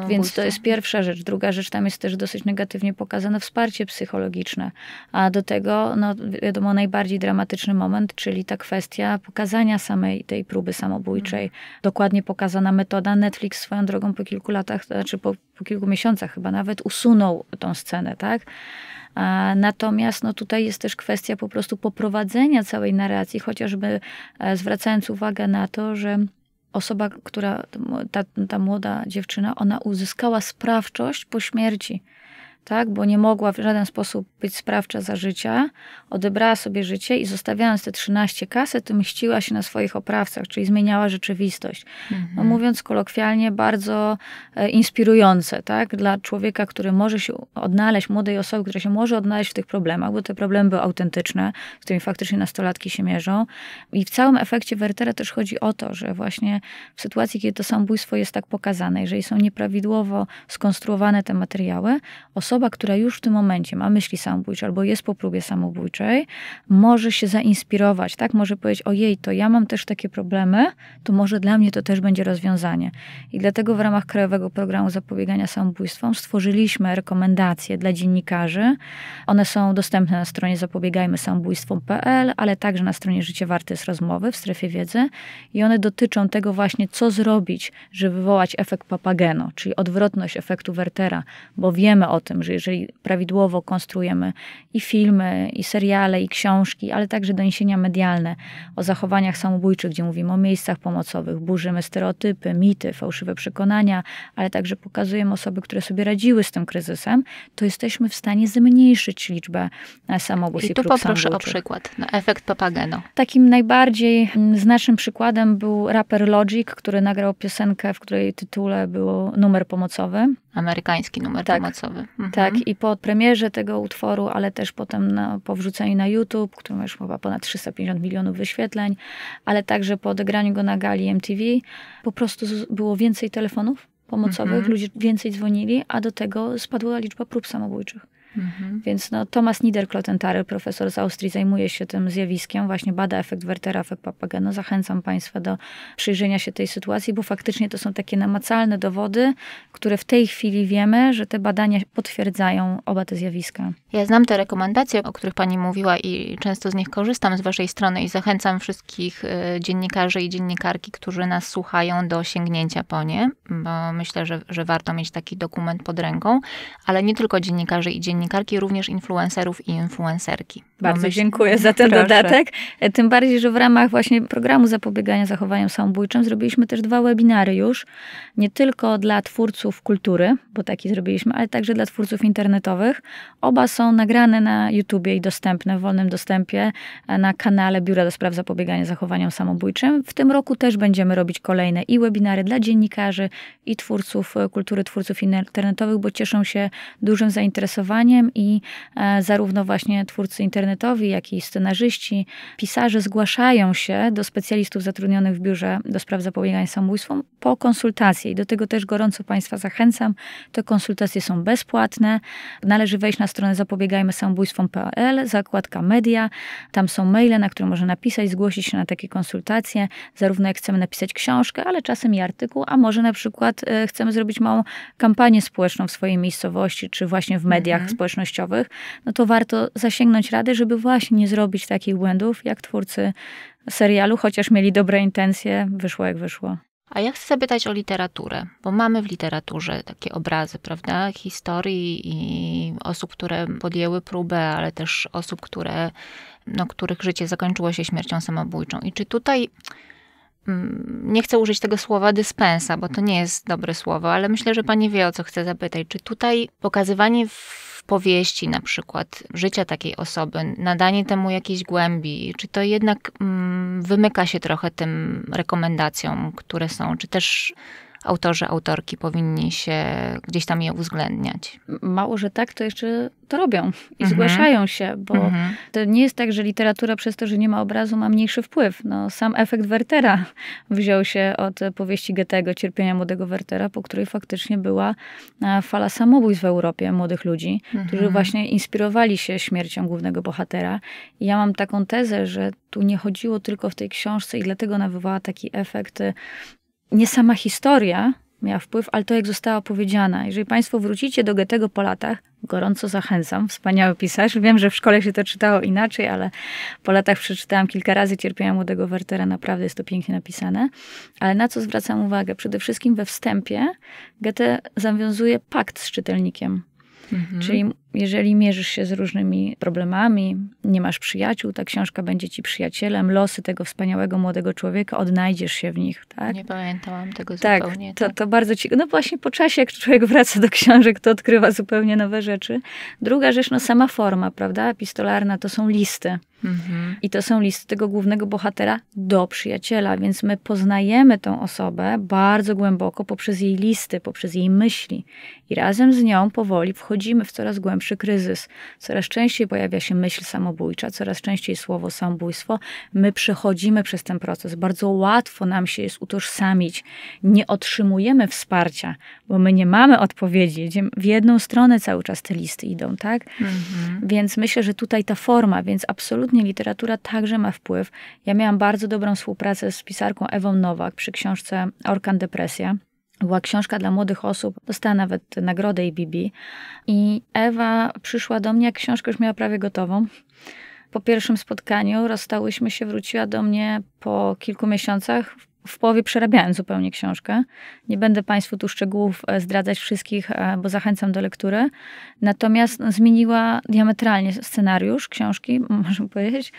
więc to jest pierwsza rzecz. Druga rzecz, tam jest też dosyć negatywnie pokazane wsparcie psychologiczne, a do tego, no wiadomo, najbardziej dramatyczny moment, czyli ta kwestia pokazania samej tej próby samobójczej. Mhm. Dokładnie pokazana metoda. Netflix swoją drogą po kilku latach, to znaczy po, po kilku miesiącach chyba nawet usunął tą scenę, tak? Natomiast no, tutaj jest też kwestia po prostu poprowadzenia całej narracji, chociażby e, zwracając uwagę na to, że osoba, która, ta, ta młoda dziewczyna, ona uzyskała sprawczość po śmierci tak? bo nie mogła w żaden sposób być sprawcza za życia, odebrała sobie życie i zostawiając te 13 kaset, mściła się na swoich oprawcach, czyli zmieniała rzeczywistość. No, mhm. No, mówiąc kolokwialnie, bardzo e, inspirujące tak? dla człowieka, który może się odnaleźć, młodej osoby, która się może odnaleźć w tych problemach, bo te problemy były autentyczne, z którymi faktycznie nastolatki się mierzą. I w całym efekcie Wertera też chodzi o to, że właśnie w sytuacji, kiedy to samobójstwo jest tak pokazane, jeżeli są nieprawidłowo skonstruowane te materiały, osoba, która już w tym momencie ma myśli samobójcze albo jest po próbie samobójczej, może się zainspirować, tak? Może powiedzieć, ojej, to ja mam też takie problemy, to może dla mnie to też będzie rozwiązanie. I dlatego w ramach Krajowego Programu Zapobiegania Samobójstwom stworzyliśmy rekomendacje dla dziennikarzy. One są dostępne na stronie zapobiegajmysamobójstwom.pl, ale także na stronie Życie Warte jest Rozmowy w strefie wiedzy i one dotyczą tego właśnie, co zrobić, żeby wywołać efekt papageno, czyli odwrotność efektu Wertera, bo wiemy o tym, tym, że jeżeli prawidłowo konstruujemy i filmy, i seriale, i książki, ale także doniesienia medialne o zachowaniach samobójczych, gdzie mówimy o miejscach pomocowych, burzymy stereotypy, mity, fałszywe przekonania, ale także pokazujemy osoby, które sobie radziły z tym kryzysem, to jesteśmy w stanie zmniejszyć liczbę e, samobójstw. I tu i poproszę o przykład, no, efekt Papageno. Takim najbardziej znacznym przykładem był raper Logic, który nagrał piosenkę, w której tytule był numer pomocowy. Amerykański numer tak. pomocowy. Mhm. Tak, mhm. i po premierze tego utworu, ale też potem na, po wrzuceniu na YouTube, który ma już chyba ponad 350 milionów wyświetleń, ale także po odegraniu go na gali MTV, po prostu było więcej telefonów pomocowych, mhm. ludzie więcej dzwonili, a do tego spadła liczba prób samobójczych. Mhm. Więc no, Thomas Niederklotentary, profesor z Austrii, zajmuje się tym zjawiskiem, właśnie bada efekt Wertera, w Papagena. No, zachęcam Państwa do przyjrzenia się tej sytuacji, bo faktycznie to są takie namacalne dowody, które w tej chwili wiemy, że te badania potwierdzają oba te zjawiska. Ja znam te rekomendacje, o których Pani mówiła i często z nich korzystam z Waszej strony i zachęcam wszystkich y, dziennikarzy i dziennikarki, którzy nas słuchają, do sięgnięcia po nie, bo myślę, że, że warto mieć taki dokument pod ręką, ale nie tylko dziennikarzy i dziennikarzy, dziennikarki, również influencerów i influencerki. Bardzo myśl... dziękuję za ten Proszę. dodatek. E, tym bardziej, że w ramach właśnie programu zapobiegania zachowaniom samobójczym zrobiliśmy też dwa webinary już, nie tylko dla twórców kultury, bo taki zrobiliśmy, ale także dla twórców internetowych. Oba są nagrane na YouTubie i dostępne w wolnym dostępie e, na kanale Biura do Spraw Zapobiegania Zachowaniom Samobójczym. W tym roku też będziemy robić kolejne i webinary dla dziennikarzy i twórców e, kultury, twórców internetowych, bo cieszą się dużym zainteresowaniem i e, zarówno właśnie twórcy internetowi, jak i scenarzyści, pisarze zgłaszają się do specjalistów zatrudnionych w biurze do spraw zapobiegania samobójstwom po konsultacje i do tego też gorąco Państwa zachęcam. Te konsultacje są bezpłatne. Należy wejść na stronę zapobiegajmy samobójstwom.pl, zakładka media. Tam są maile, na które można napisać, zgłosić się na takie konsultacje, zarówno jak chcemy napisać książkę, ale czasem i artykuł, a może na przykład e, chcemy zrobić małą kampanię społeczną w swojej miejscowości, czy właśnie w mediach mhm społecznościowych, no to warto zasięgnąć rady, żeby właśnie nie zrobić takich błędów, jak twórcy serialu, chociaż mieli dobre intencje, wyszło jak wyszło. A ja chcę zapytać o literaturę, bo mamy w literaturze takie obrazy, prawda, historii i osób, które podjęły próbę, ale też osób, które, no, których życie zakończyło się śmiercią samobójczą. I czy tutaj mm, nie chcę użyć tego słowa dyspensa, bo to nie jest dobre słowo, ale myślę, że pani wie o co chcę zapytać. Czy tutaj pokazywanie w powieści, na przykład życia takiej osoby, nadanie temu jakiejś głębi, czy to jednak mm, wymyka się trochę tym rekomendacjom, które są, czy też autorzy, autorki powinni się gdzieś tam je uwzględniać. Mało, że tak, to jeszcze to robią i mhm. zgłaszają się, bo mhm. to nie jest tak, że literatura przez to, że nie ma obrazu, ma mniejszy wpływ. No, sam efekt Wertera wziął się od powieści Goethego, Cierpienia Młodego Wertera, po której faktycznie była e, fala samobójstw w Europie młodych ludzi, mhm. którzy właśnie inspirowali się śmiercią głównego bohatera. I ja mam taką tezę, że tu nie chodziło tylko w tej książce i dlatego nawywołała taki efekt e, nie sama historia miała wpływ, ale to jak została opowiedziana. Jeżeli Państwo wrócicie do Goethego po latach, gorąco zachęcam, wspaniały pisarz. Wiem, że w szkole się to czytało inaczej, ale po latach przeczytałam kilka razy Cierpienia Młodego Wertera, naprawdę jest to pięknie napisane. Ale na co zwracam uwagę? Przede wszystkim we wstępie Goethe zawiązuje pakt z czytelnikiem. Mhm. Czyli jeżeli mierzysz się z różnymi problemami, nie masz przyjaciół, ta książka będzie ci przyjacielem, losy tego wspaniałego młodego człowieka, odnajdziesz się w nich, tak? Nie pamiętałam tego tak, zupełnie. To, tak, to bardzo ci... No właśnie po czasie, jak człowiek wraca do książek, to odkrywa zupełnie nowe rzeczy. Druga rzecz, no sama forma, prawda, epistolarna, to są listy. Mhm. I to są listy tego głównego bohatera do przyjaciela, więc my poznajemy tą osobę bardzo głęboko poprzez jej listy, poprzez jej myśli. I razem z nią powoli wchodzimy w coraz głębsze głębszy kryzys. Coraz częściej pojawia się myśl samobójcza, coraz częściej słowo samobójstwo. My przechodzimy przez ten proces. Bardzo łatwo nam się jest utożsamić. Nie otrzymujemy wsparcia, bo my nie mamy odpowiedzi. W jedną stronę cały czas te listy idą, tak? Mhm. Więc myślę, że tutaj ta forma, więc absolutnie literatura także ma wpływ. Ja miałam bardzo dobrą współpracę z pisarką Ewą Nowak przy książce Orkan Depresja była książka dla młodych osób, dostała nawet nagrodę i bibi I Ewa przyszła do mnie, jak książkę już miała prawie gotową. Po pierwszym spotkaniu rozstałyśmy się, wróciła do mnie po kilku miesiącach, w połowie przerabiałem zupełnie książkę. Nie będę Państwu tu szczegółów e, zdradzać wszystkich, e, bo zachęcam do lektury. Natomiast zmieniła diametralnie scenariusz książki, można powiedzieć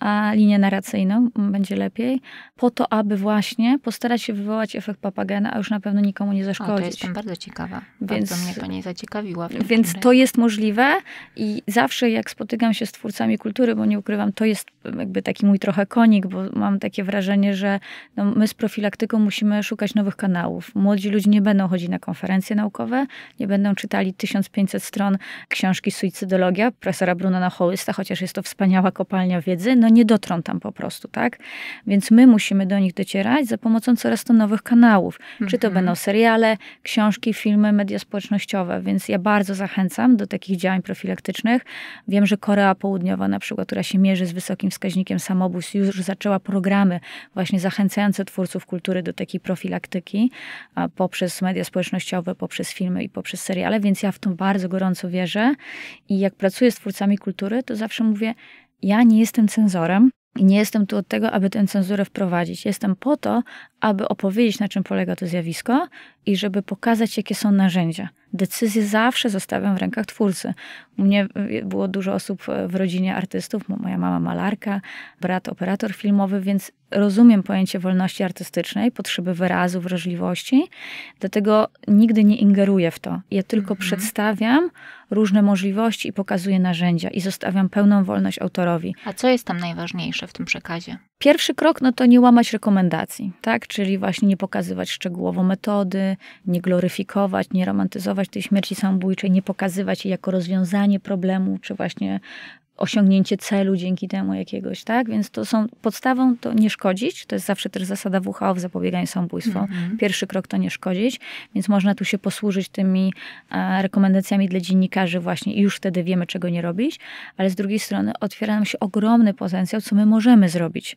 a linię narracyjną będzie lepiej, po to, aby właśnie postarać się wywołać efekt papagena, a już na pewno nikomu nie zaszkodzić. O, to jestem bardzo ciekawa. Więc, bardzo mnie pani zaciekawiła. Więc to jest możliwe i zawsze jak spotykam się z twórcami kultury, bo nie ukrywam, to jest jakby taki mój trochę konik, bo mam takie wrażenie, że no, my z profilaktyką musimy szukać nowych kanałów. Młodzi ludzie nie będą chodzić na konferencje naukowe, nie będą czytali 1500 stron książki Suicydologia profesora Bruna Hołysta, chociaż jest to wspaniała kopalnia wiedzy, no no, nie dotrą tam po prostu, tak? Więc my musimy do nich docierać za pomocą coraz to nowych kanałów. Mhm. Czy to mhm. będą seriale, książki, filmy, media społecznościowe. Więc ja bardzo zachęcam do takich działań profilaktycznych. Wiem, że Korea Południowa na przykład, która się mierzy z wysokim wskaźnikiem samobójstw, już zaczęła programy właśnie zachęcające twórców kultury do takiej profilaktyki poprzez media społecznościowe, poprzez filmy i poprzez seriale, więc ja w to bardzo gorąco wierzę. I jak pracuję z twórcami kultury, to zawsze mówię, ja nie jestem cenzorem i nie jestem tu od tego, aby tę cenzurę wprowadzić. Jestem po to, aby opowiedzieć, na czym polega to zjawisko i żeby pokazać, jakie są narzędzia. Decyzje zawsze zostawiam w rękach twórcy. U mnie e, było dużo osób e, w rodzinie artystów, moja mama malarka, brat operator filmowy, więc rozumiem pojęcie wolności artystycznej, potrzeby wyrazu, wrażliwości, dlatego nigdy nie ingeruję w to. Ja tylko mhm. przedstawiam różne możliwości i pokazuję narzędzia i zostawiam pełną wolność autorowi. A co jest tam najważniejsze w tym przekazie? Pierwszy krok no to nie łamać rekomendacji, tak? Czyli właśnie nie pokazywać szczegółowo metody, nie gloryfikować, nie romantyzować tej śmierci samobójczej, nie pokazywać jej jako rozwiązanie problemu, czy właśnie osiągnięcie celu dzięki temu jakiegoś, tak? Więc to są, podstawą to nie szkodzić, to jest zawsze też zasada WHO w zapobieganiu samobójstwu. Mhm. Pierwszy krok to nie szkodzić, więc można tu się posłużyć tymi e, rekomendacjami dla dziennikarzy właśnie i już wtedy wiemy, czego nie robić, ale z drugiej strony otwiera nam się ogromny potencjał, co my możemy zrobić.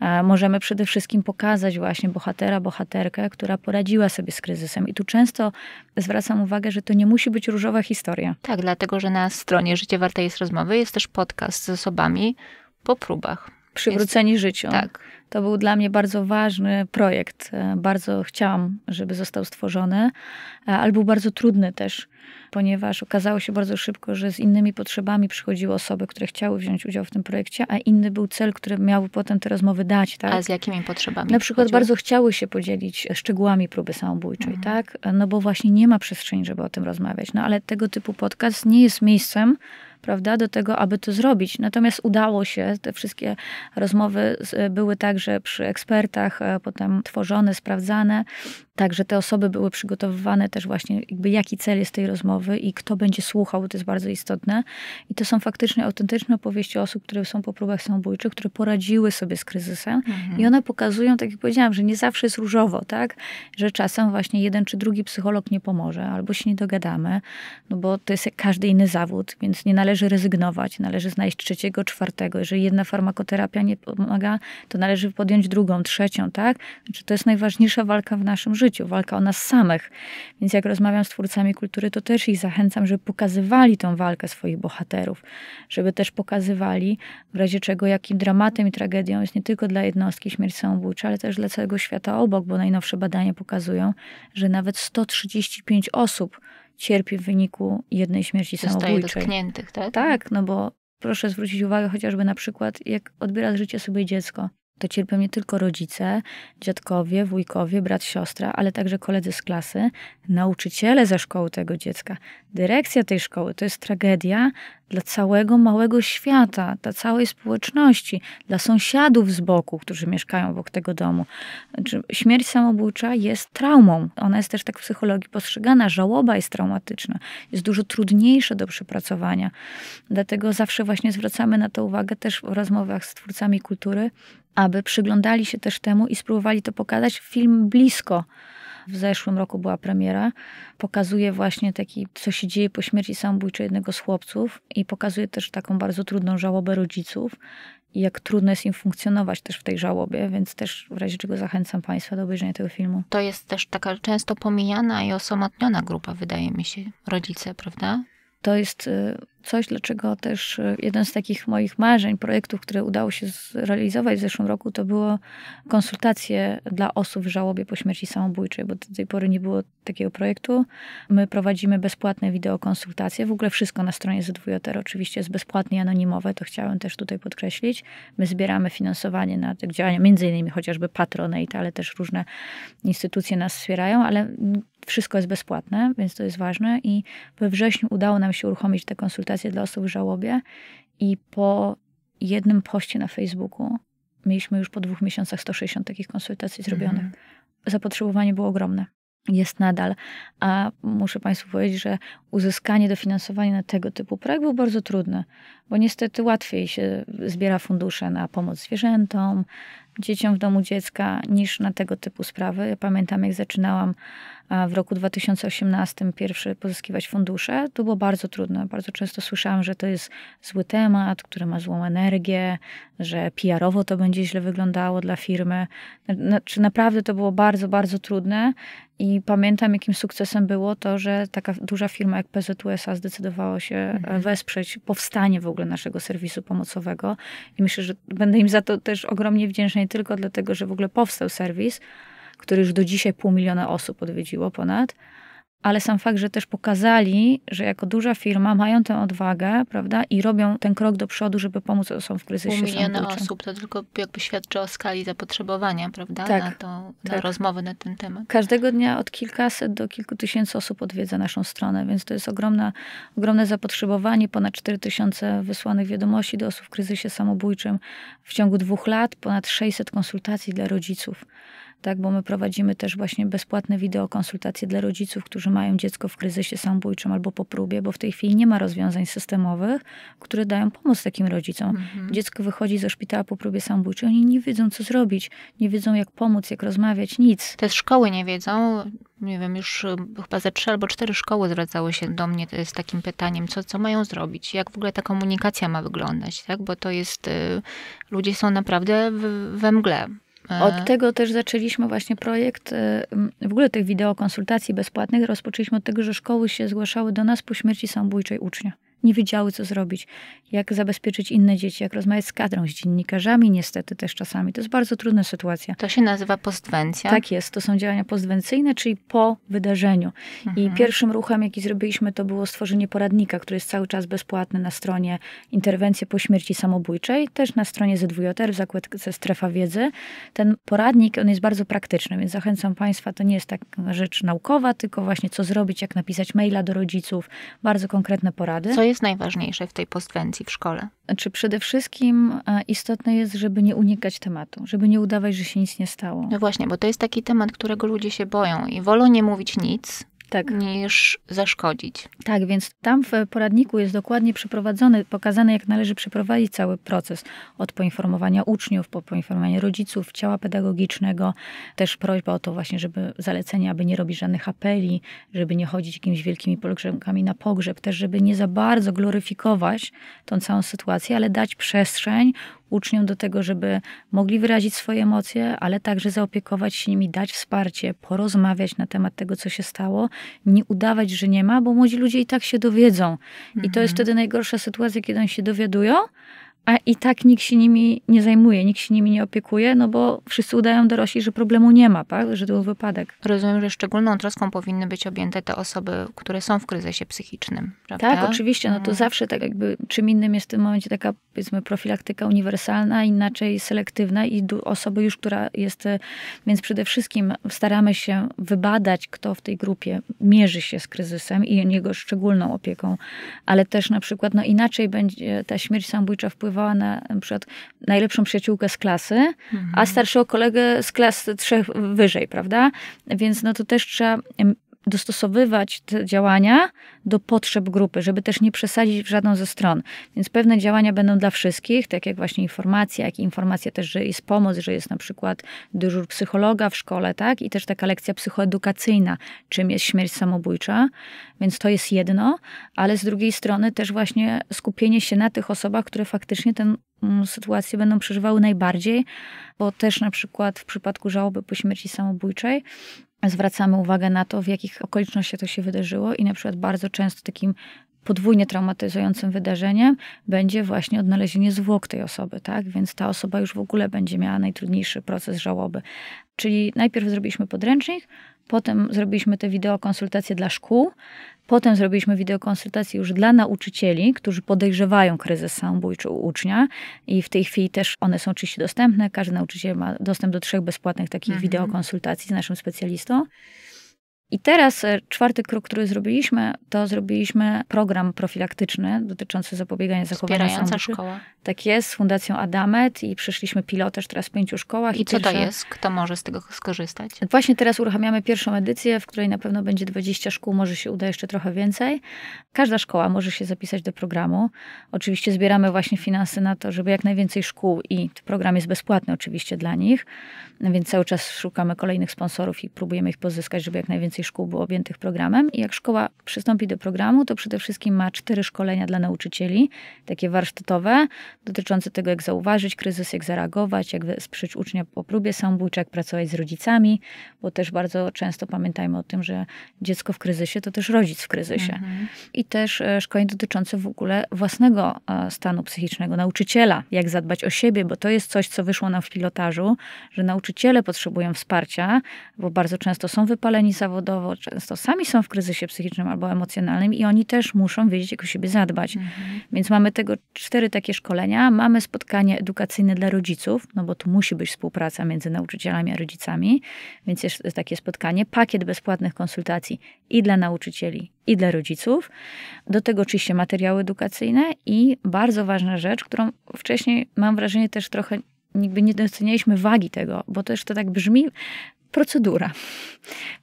E, możemy przede wszystkim pokazać właśnie bohatera, bohaterkę, która poradziła sobie z kryzysem. I tu często zwracam uwagę, że to nie musi być różowa historia. Tak, dlatego, że na stronie Życie Warte jest Rozmowy jest też nasz podcast z osobami po próbach. Przywróceni Jest... życiu. Tak. To był dla mnie bardzo ważny projekt. E, bardzo chciałam, żeby został stworzony, e, ale był bardzo trudny też, ponieważ okazało się bardzo szybko, że z innymi potrzebami przychodziły osoby, które chciały wziąć udział w tym projekcie, a inny był cel, który miały potem te rozmowy dać. Tak? A z jakimi potrzebami? Na przykład bardzo chciały się podzielić szczegółami próby samobójczej, mhm. tak? E, no bo właśnie nie ma przestrzeni, żeby o tym rozmawiać. No ale tego typu podcast nie jest miejscem, prawda, do tego, aby to zrobić. Natomiast udało się, te wszystkie rozmowy były także przy ekspertach, e, potem tworzone, sprawdzane. Także te osoby były przygotowywane też właśnie, jakby jaki cel jest tej rozmowy i kto będzie słuchał, to jest bardzo istotne. I to są faktycznie autentyczne opowieści osób, które są po próbach samobójczych, które poradziły sobie z kryzysem. Mhm. I one pokazują, tak jak powiedziałam, że nie zawsze jest różowo, tak? Że czasem właśnie jeden czy drugi psycholog nie pomoże, albo się nie dogadamy, no bo to jest jak każdy inny zawód, więc nie należy należy rezygnować, należy znaleźć trzeciego, czwartego. Jeżeli jedna farmakoterapia nie pomaga, to należy podjąć drugą, trzecią, tak? Znaczy, to jest najważniejsza walka w naszym życiu, walka o nas samych. Więc jak rozmawiam z twórcami kultury, to też ich zachęcam, żeby pokazywali tą walkę swoich bohaterów, żeby też pokazywali w razie czego, jakim dramatem i tragedią jest nie tylko dla jednostki śmierć samobójcza, ale też dla całego świata obok, bo najnowsze badania pokazują, że nawet 135 osób cierpi w wyniku jednej śmierci Zostaje samobójczej. dotkniętych, tak? Tak, no bo proszę zwrócić uwagę chociażby na przykład, jak odbiera życie sobie dziecko to cierpią nie tylko rodzice, dziadkowie, wujkowie, brat, siostra, ale także koledzy z klasy, nauczyciele ze szkoły tego dziecka, dyrekcja tej szkoły. To jest tragedia dla całego małego świata, dla całej społeczności, dla sąsiadów z boku, którzy mieszkają obok tego domu. Znaczy, śmierć samobójcza jest traumą. Ona jest też tak w psychologii postrzegana. Żałoba jest traumatyczna, jest dużo trudniejsza do przepracowania. Dlatego zawsze właśnie zwracamy na to uwagę też w rozmowach z twórcami kultury aby przyglądali się też temu i spróbowali to pokazać. Film blisko. W zeszłym roku była premiera. Pokazuje właśnie taki, co się dzieje po śmierci samobójczej jednego z chłopców i pokazuje też taką bardzo trudną żałobę rodziców i jak trudno jest im funkcjonować też w tej żałobie, więc też w razie czego zachęcam Państwa do obejrzenia tego filmu. To jest też taka często pomijana i osamotniona grupa, wydaje mi się, rodzice, prawda? To jest y, coś, dlaczego też y, jeden z takich moich marzeń, projektów, które udało się zrealizować w zeszłym roku, to było konsultacje dla osób w żałobie po śmierci samobójczej, bo do tej pory nie było takiego projektu. My prowadzimy bezpłatne wideokonsultacje. W ogóle wszystko na stronie ZWJR oczywiście jest bezpłatnie anonimowe, to chciałem też tutaj podkreślić. My zbieramy finansowanie na te działania, między innymi chociażby Patronate, ale też różne instytucje nas wspierają, ale wszystko jest bezpłatne, więc to jest ważne. I we wrześniu udało nam się uruchomić te konsultacje dla osób w żałobie. I po jednym poście na Facebooku mieliśmy już po dwóch miesiącach 160 takich konsultacji zrobionych. Mhm. Zapotrzebowanie było ogromne. Jest nadal. A muszę Państwu powiedzieć, że uzyskanie dofinansowania na tego typu projekt był bardzo trudne, bo niestety łatwiej się zbiera fundusze na pomoc zwierzętom, dzieciom w domu dziecka, niż na tego typu sprawy. Ja pamiętam, jak zaczynałam w roku 2018 pierwsze pozyskiwać fundusze, to było bardzo trudne. Bardzo często słyszałam, że to jest zły temat, który ma złą energię, że PR-owo to będzie źle wyglądało dla firmy. Czy naprawdę to było bardzo, bardzo trudne i pamiętam, jakim sukcesem było to, że taka duża firma jak PZUSA zdecydowała się e, mhm. wesprzeć powstanie w ogóle naszego serwisu pomocowego. I myślę, że będę im za to też ogromnie wdzięczna, nie tylko dlatego, że w ogóle powstał serwis, który już do dzisiaj pół miliona osób odwiedziło ponad. Ale sam fakt, że też pokazali, że jako duża firma mają tę odwagę, prawda, i robią ten krok do przodu, żeby pomóc osobom w kryzysie Pół miliona osób, to tylko jakby świadczy o skali zapotrzebowania, prawda, tak, na, te na tak. rozmowy na ten temat. Każdego dnia od kilkaset do kilku tysięcy osób odwiedza naszą stronę, więc to jest ogromne, ogromne zapotrzebowanie. Ponad 4 tysiące wysłanych wiadomości do osób w kryzysie samobójczym w ciągu dwóch lat, ponad 600 konsultacji dla rodziców tak, bo my prowadzimy też właśnie bezpłatne wideokonsultacje dla rodziców, którzy mają dziecko w kryzysie samobójczym albo po próbie, bo w tej chwili nie ma rozwiązań systemowych, które dają pomoc takim rodzicom. Mhm. Dziecko wychodzi ze szpitala po próbie samobójczej, oni nie wiedzą, co zrobić, nie wiedzą, jak pomóc, jak rozmawiać, nic. Też szkoły nie wiedzą, nie wiem, już y, chyba ze trzy albo cztery szkoły zwracały się do mnie y, z takim pytaniem, co, co mają zrobić, jak w ogóle ta komunikacja ma wyglądać, tak? Bo to jest, y, ludzie są naprawdę we mgle. Od tego też zaczęliśmy właśnie projekt y, w ogóle tych wideokonsultacji bezpłatnych. Rozpoczęliśmy od tego, że szkoły się zgłaszały do nas po śmierci samobójczej ucznia nie wiedziały, co zrobić, jak zabezpieczyć inne dzieci, jak rozmawiać z kadrą, z dziennikarzami, niestety też czasami. To jest bardzo trudna sytuacja. To się nazywa postwencja. Tak jest, to są działania postwencyjne, czyli po wydarzeniu. Mhm. I pierwszym ruchem, jaki zrobiliśmy, to było stworzenie poradnika, który jest cały czas bezpłatny na stronie Interwencje po śmierci samobójczej, też na stronie ZWJR w zakładce Strefa Wiedzy. Ten poradnik, on jest bardzo praktyczny, więc zachęcam Państwa, to nie jest taka rzecz naukowa, tylko właśnie co zrobić, jak napisać maila do rodziców, bardzo konkretne porady. Co jest najważniejsze w tej postwencji w szkole? Czy znaczy, przede wszystkim e, istotne jest, żeby nie unikać tematu, żeby nie udawać, że się nic nie stało? No właśnie, bo to jest taki temat, którego ludzie się boją i wolą nie mówić nic, tak. niż zaszkodzić. Tak, więc tam w poradniku jest dokładnie przeprowadzony, pokazane jak należy przeprowadzić cały proces od poinformowania uczniów, po poinformowanie rodziców, ciała pedagogicznego, też prośba o to właśnie, żeby zalecenie, aby nie robić żadnych apeli, żeby nie chodzić jakimiś wielkimi pogrzebkami na pogrzeb, też żeby nie za bardzo gloryfikować tą całą sytuację, ale dać przestrzeń uczniom do tego, żeby mogli wyrazić swoje emocje, ale także zaopiekować się nimi, dać wsparcie, porozmawiać na temat tego, co się stało, nie udawać, że nie ma, bo młodzi ludzie i tak się dowiedzą. Mhm. I to jest mhm. wtedy najgorsza sytuacja, kiedy oni się dowiadują, a i tak nikt się nimi nie zajmuje, nikt się nimi nie opiekuje, no bo wszyscy udają dorośli, że problemu nie ma, tak? że to był wypadek. Rozumiem, że szczególną troską powinny być objęte te osoby, które są w kryzysie psychicznym, prawda? Tak, oczywiście, no to mhm. zawsze tak jakby czym innym jest w tym momencie taka powiedzmy profilaktyka uniwersalna, inaczej selektywna i osoby już, która jest, e, więc przede wszystkim staramy się wybadać, kto w tej grupie mierzy się z kryzysem i jego szczególną opieką, ale też na przykład no inaczej będzie ta śmierć samobójcza wpływa na, na przykład najlepszą przyjaciółkę z klasy, mhm. a starszego kolegę z klas trzech wyżej, prawda? Więc no to też trzeba dostosowywać te działania do potrzeb grupy, żeby też nie przesadzić w żadną ze stron. Więc pewne działania będą dla wszystkich, tak jak właśnie informacja, jak informacja też, że jest pomoc, że jest na przykład dyżur psychologa w szkole, tak? I też taka lekcja psychoedukacyjna, czym jest śmierć samobójcza. Więc to jest jedno, ale z drugiej strony też właśnie skupienie się na tych osobach, które faktycznie tę mm, sytuację będą przeżywały najbardziej, bo też na przykład w przypadku żałoby po śmierci samobójczej zwracamy uwagę na to, w jakich okolicznościach to się wydarzyło i na przykład bardzo często takim podwójnie traumatyzującym wydarzeniem będzie właśnie odnalezienie zwłok tej osoby, tak? Więc ta osoba już w ogóle będzie miała najtrudniejszy proces żałoby. Czyli najpierw zrobiliśmy podręcznik, potem zrobiliśmy te wideokonsultacje dla szkół, Potem zrobiliśmy wideokonsultację już dla nauczycieli, którzy podejrzewają kryzys samobójczy u ucznia i w tej chwili też one są oczywiście dostępne. Każdy nauczyciel ma dostęp do trzech bezpłatnych takich mhm. wideokonsultacji z naszym specjalistą. I teraz e, czwarty krok, który zrobiliśmy, to zrobiliśmy program profilaktyczny dotyczący zapobiegania zachowania samoczy. szkoła. Tak jest, z Fundacją Adamet i przeszliśmy pilotaż teraz w pięciu szkołach. I, I co to jest? Kto może z tego skorzystać? Właśnie teraz uruchamiamy pierwszą edycję, w której na pewno będzie 20 szkół, może się uda jeszcze trochę więcej. Każda szkoła może się zapisać do programu. Oczywiście zbieramy właśnie finanse na to, żeby jak najwięcej szkół i program jest bezpłatny oczywiście dla nich, więc cały czas szukamy kolejnych sponsorów i próbujemy ich pozyskać, żeby jak najwięcej więcej szkół było objętych programem. I jak szkoła przystąpi do programu, to przede wszystkim ma cztery szkolenia dla nauczycieli, takie warsztatowe, dotyczące tego, jak zauważyć kryzys, jak zareagować, jak wesprzeć ucznia po próbie samobójczej, jak pracować z rodzicami, bo też bardzo często pamiętajmy o tym, że dziecko w kryzysie to też rodzic w kryzysie. Mhm. I też e, szkolenie dotyczące w ogóle własnego e, stanu psychicznego nauczyciela, jak zadbać o siebie, bo to jest coś, co wyszło nam w pilotażu, że nauczyciele potrzebują wsparcia, bo bardzo często są wypaleni zawodowo, zawodowo często sami są w kryzysie psychicznym albo emocjonalnym i oni też muszą wiedzieć, jak o siebie zadbać. Mhm. Więc mamy tego cztery takie szkolenia. Mamy spotkanie edukacyjne dla rodziców, no bo tu musi być współpraca między nauczycielami a rodzicami, więc jest takie spotkanie. Pakiet bezpłatnych konsultacji i dla nauczycieli, i dla rodziców. Do tego oczywiście materiały edukacyjne i bardzo ważna rzecz, którą wcześniej mam wrażenie też trochę Nigdy nie docenialiśmy wagi tego, bo też to tak brzmi procedura.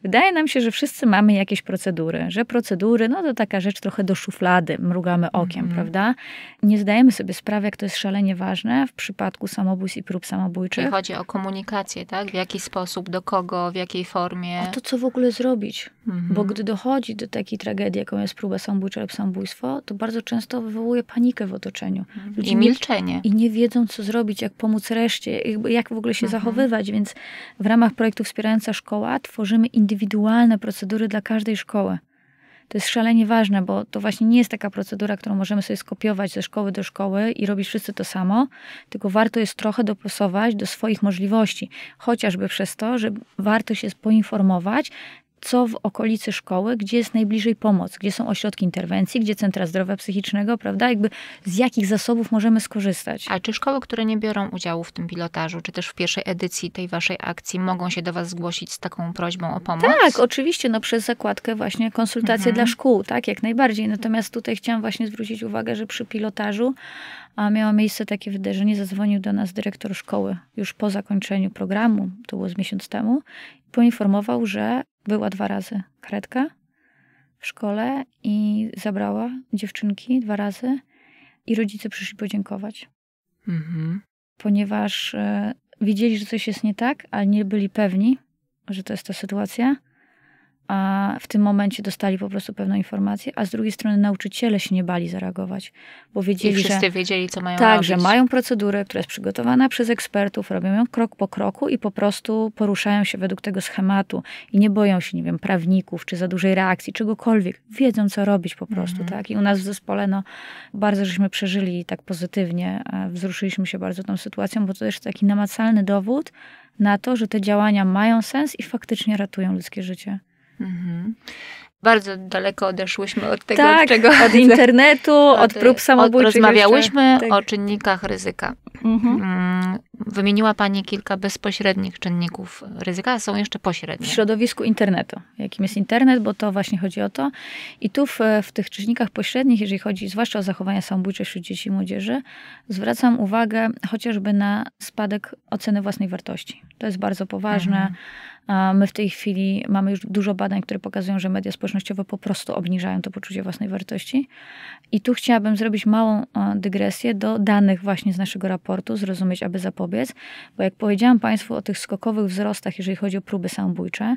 Wydaje nam się, że wszyscy mamy jakieś procedury, że procedury, no to taka rzecz trochę do szuflady, mrugamy okiem, mm -hmm. prawda? Nie zdajemy sobie sprawy, jak to jest szalenie ważne w przypadku samobójstw i prób samobójczych. Czyli chodzi o komunikację, tak? W jaki sposób, do kogo, w jakiej formie. A to, co w ogóle zrobić. Mm -hmm. Bo gdy dochodzi do takiej tragedii, jaką jest próba samobójcza lub samobójstwo, to bardzo często wywołuje panikę w otoczeniu. Mhm. Ludzie I milczenie. Nie, I nie wiedzą, co zrobić, jak pomóc reszcie, jak w ogóle się mm -hmm. zachowywać, więc w ramach projektów wspierająca szkoła tworzymy indywidualne procedury dla każdej szkoły. To jest szalenie ważne, bo to właśnie nie jest taka procedura, którą możemy sobie skopiować ze szkoły do szkoły i robić wszyscy to samo, tylko warto jest trochę dopasować do swoich możliwości, chociażby przez to, że warto się poinformować, co w okolicy szkoły, gdzie jest najbliżej pomoc, gdzie są ośrodki interwencji, gdzie centra zdrowia psychicznego, prawda? Jakby z jakich zasobów możemy skorzystać. A czy szkoły, które nie biorą udziału w tym pilotażu, czy też w pierwszej edycji tej waszej akcji, mogą się do was zgłosić z taką prośbą o pomoc? Tak, oczywiście, no przez zakładkę właśnie konsultacje mhm. dla szkół, tak, jak najbardziej. Natomiast tutaj chciałam właśnie zwrócić uwagę, że przy pilotażu a miało miejsce takie wydarzenie, zadzwonił do nas dyrektor szkoły już po zakończeniu programu, to było z miesiąc temu, i poinformował, że była dwa razy karetka w szkole i zabrała dziewczynki dwa razy i rodzice przyszli podziękować. Mhm. Ponieważ e, widzieli, że coś jest nie tak, ale nie byli pewni, że to jest ta sytuacja, a w tym momencie dostali po prostu pewną informację, a z drugiej strony nauczyciele się nie bali zareagować, bo wiedzieli, I wszyscy że, wiedzieli, co mają tak, robić. że mają procedurę, która jest przygotowana przez ekspertów, robią ją krok po kroku i po prostu poruszają się według tego schematu i nie boją się, nie wiem, prawników, czy za dużej reakcji, czegokolwiek. Wiedzą, co robić po prostu, mhm. tak? I u nas w zespole, no, bardzo żeśmy przeżyli tak pozytywnie, e, wzruszyliśmy się bardzo tą sytuacją, bo to też taki namacalny dowód na to, że te działania mają sens i faktycznie ratują ludzkie życie. Mhm. Bardzo daleko odeszłyśmy od tego, tak, od czego... od internetu, od, od prób samobójczych. rozmawiałyśmy tak. o czynnikach ryzyka. Mhm. Mm, wymieniła Pani kilka bezpośrednich czynników ryzyka, a są jeszcze pośrednie. W środowisku internetu, jakim jest internet, bo to właśnie chodzi o to. I tu w, w tych czynnikach pośrednich, jeżeli chodzi zwłaszcza o zachowania samobójcze wśród dzieci i młodzieży, zwracam uwagę chociażby na spadek oceny własnej wartości. To jest bardzo poważne. Mhm My w tej chwili mamy już dużo badań, które pokazują, że media społecznościowe po prostu obniżają to poczucie własnej wartości. I tu chciałabym zrobić małą e, dygresję do danych właśnie z naszego raportu, zrozumieć, aby zapobiec, bo jak powiedziałam Państwu o tych skokowych wzrostach, jeżeli chodzi o próby samobójcze,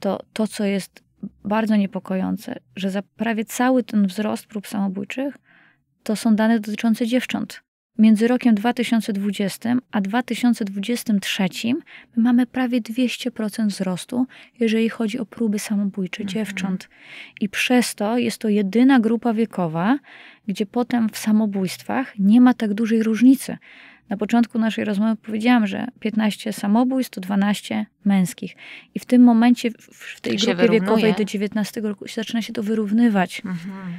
to to, co jest bardzo niepokojące, że za prawie cały ten wzrost prób samobójczych to są dane dotyczące dziewcząt. Między rokiem 2020 a 2023 mamy prawie 200% wzrostu, jeżeli chodzi o próby samobójcze mhm. dziewcząt. I przez to jest to jedyna grupa wiekowa, gdzie potem w samobójstwach nie ma tak dużej różnicy. Na początku naszej rozmowy powiedziałam, że 15 samobójstw to 12 męskich. I w tym momencie w tej grupie wiekowej do 19 roku zaczyna się to wyrównywać. Mhm.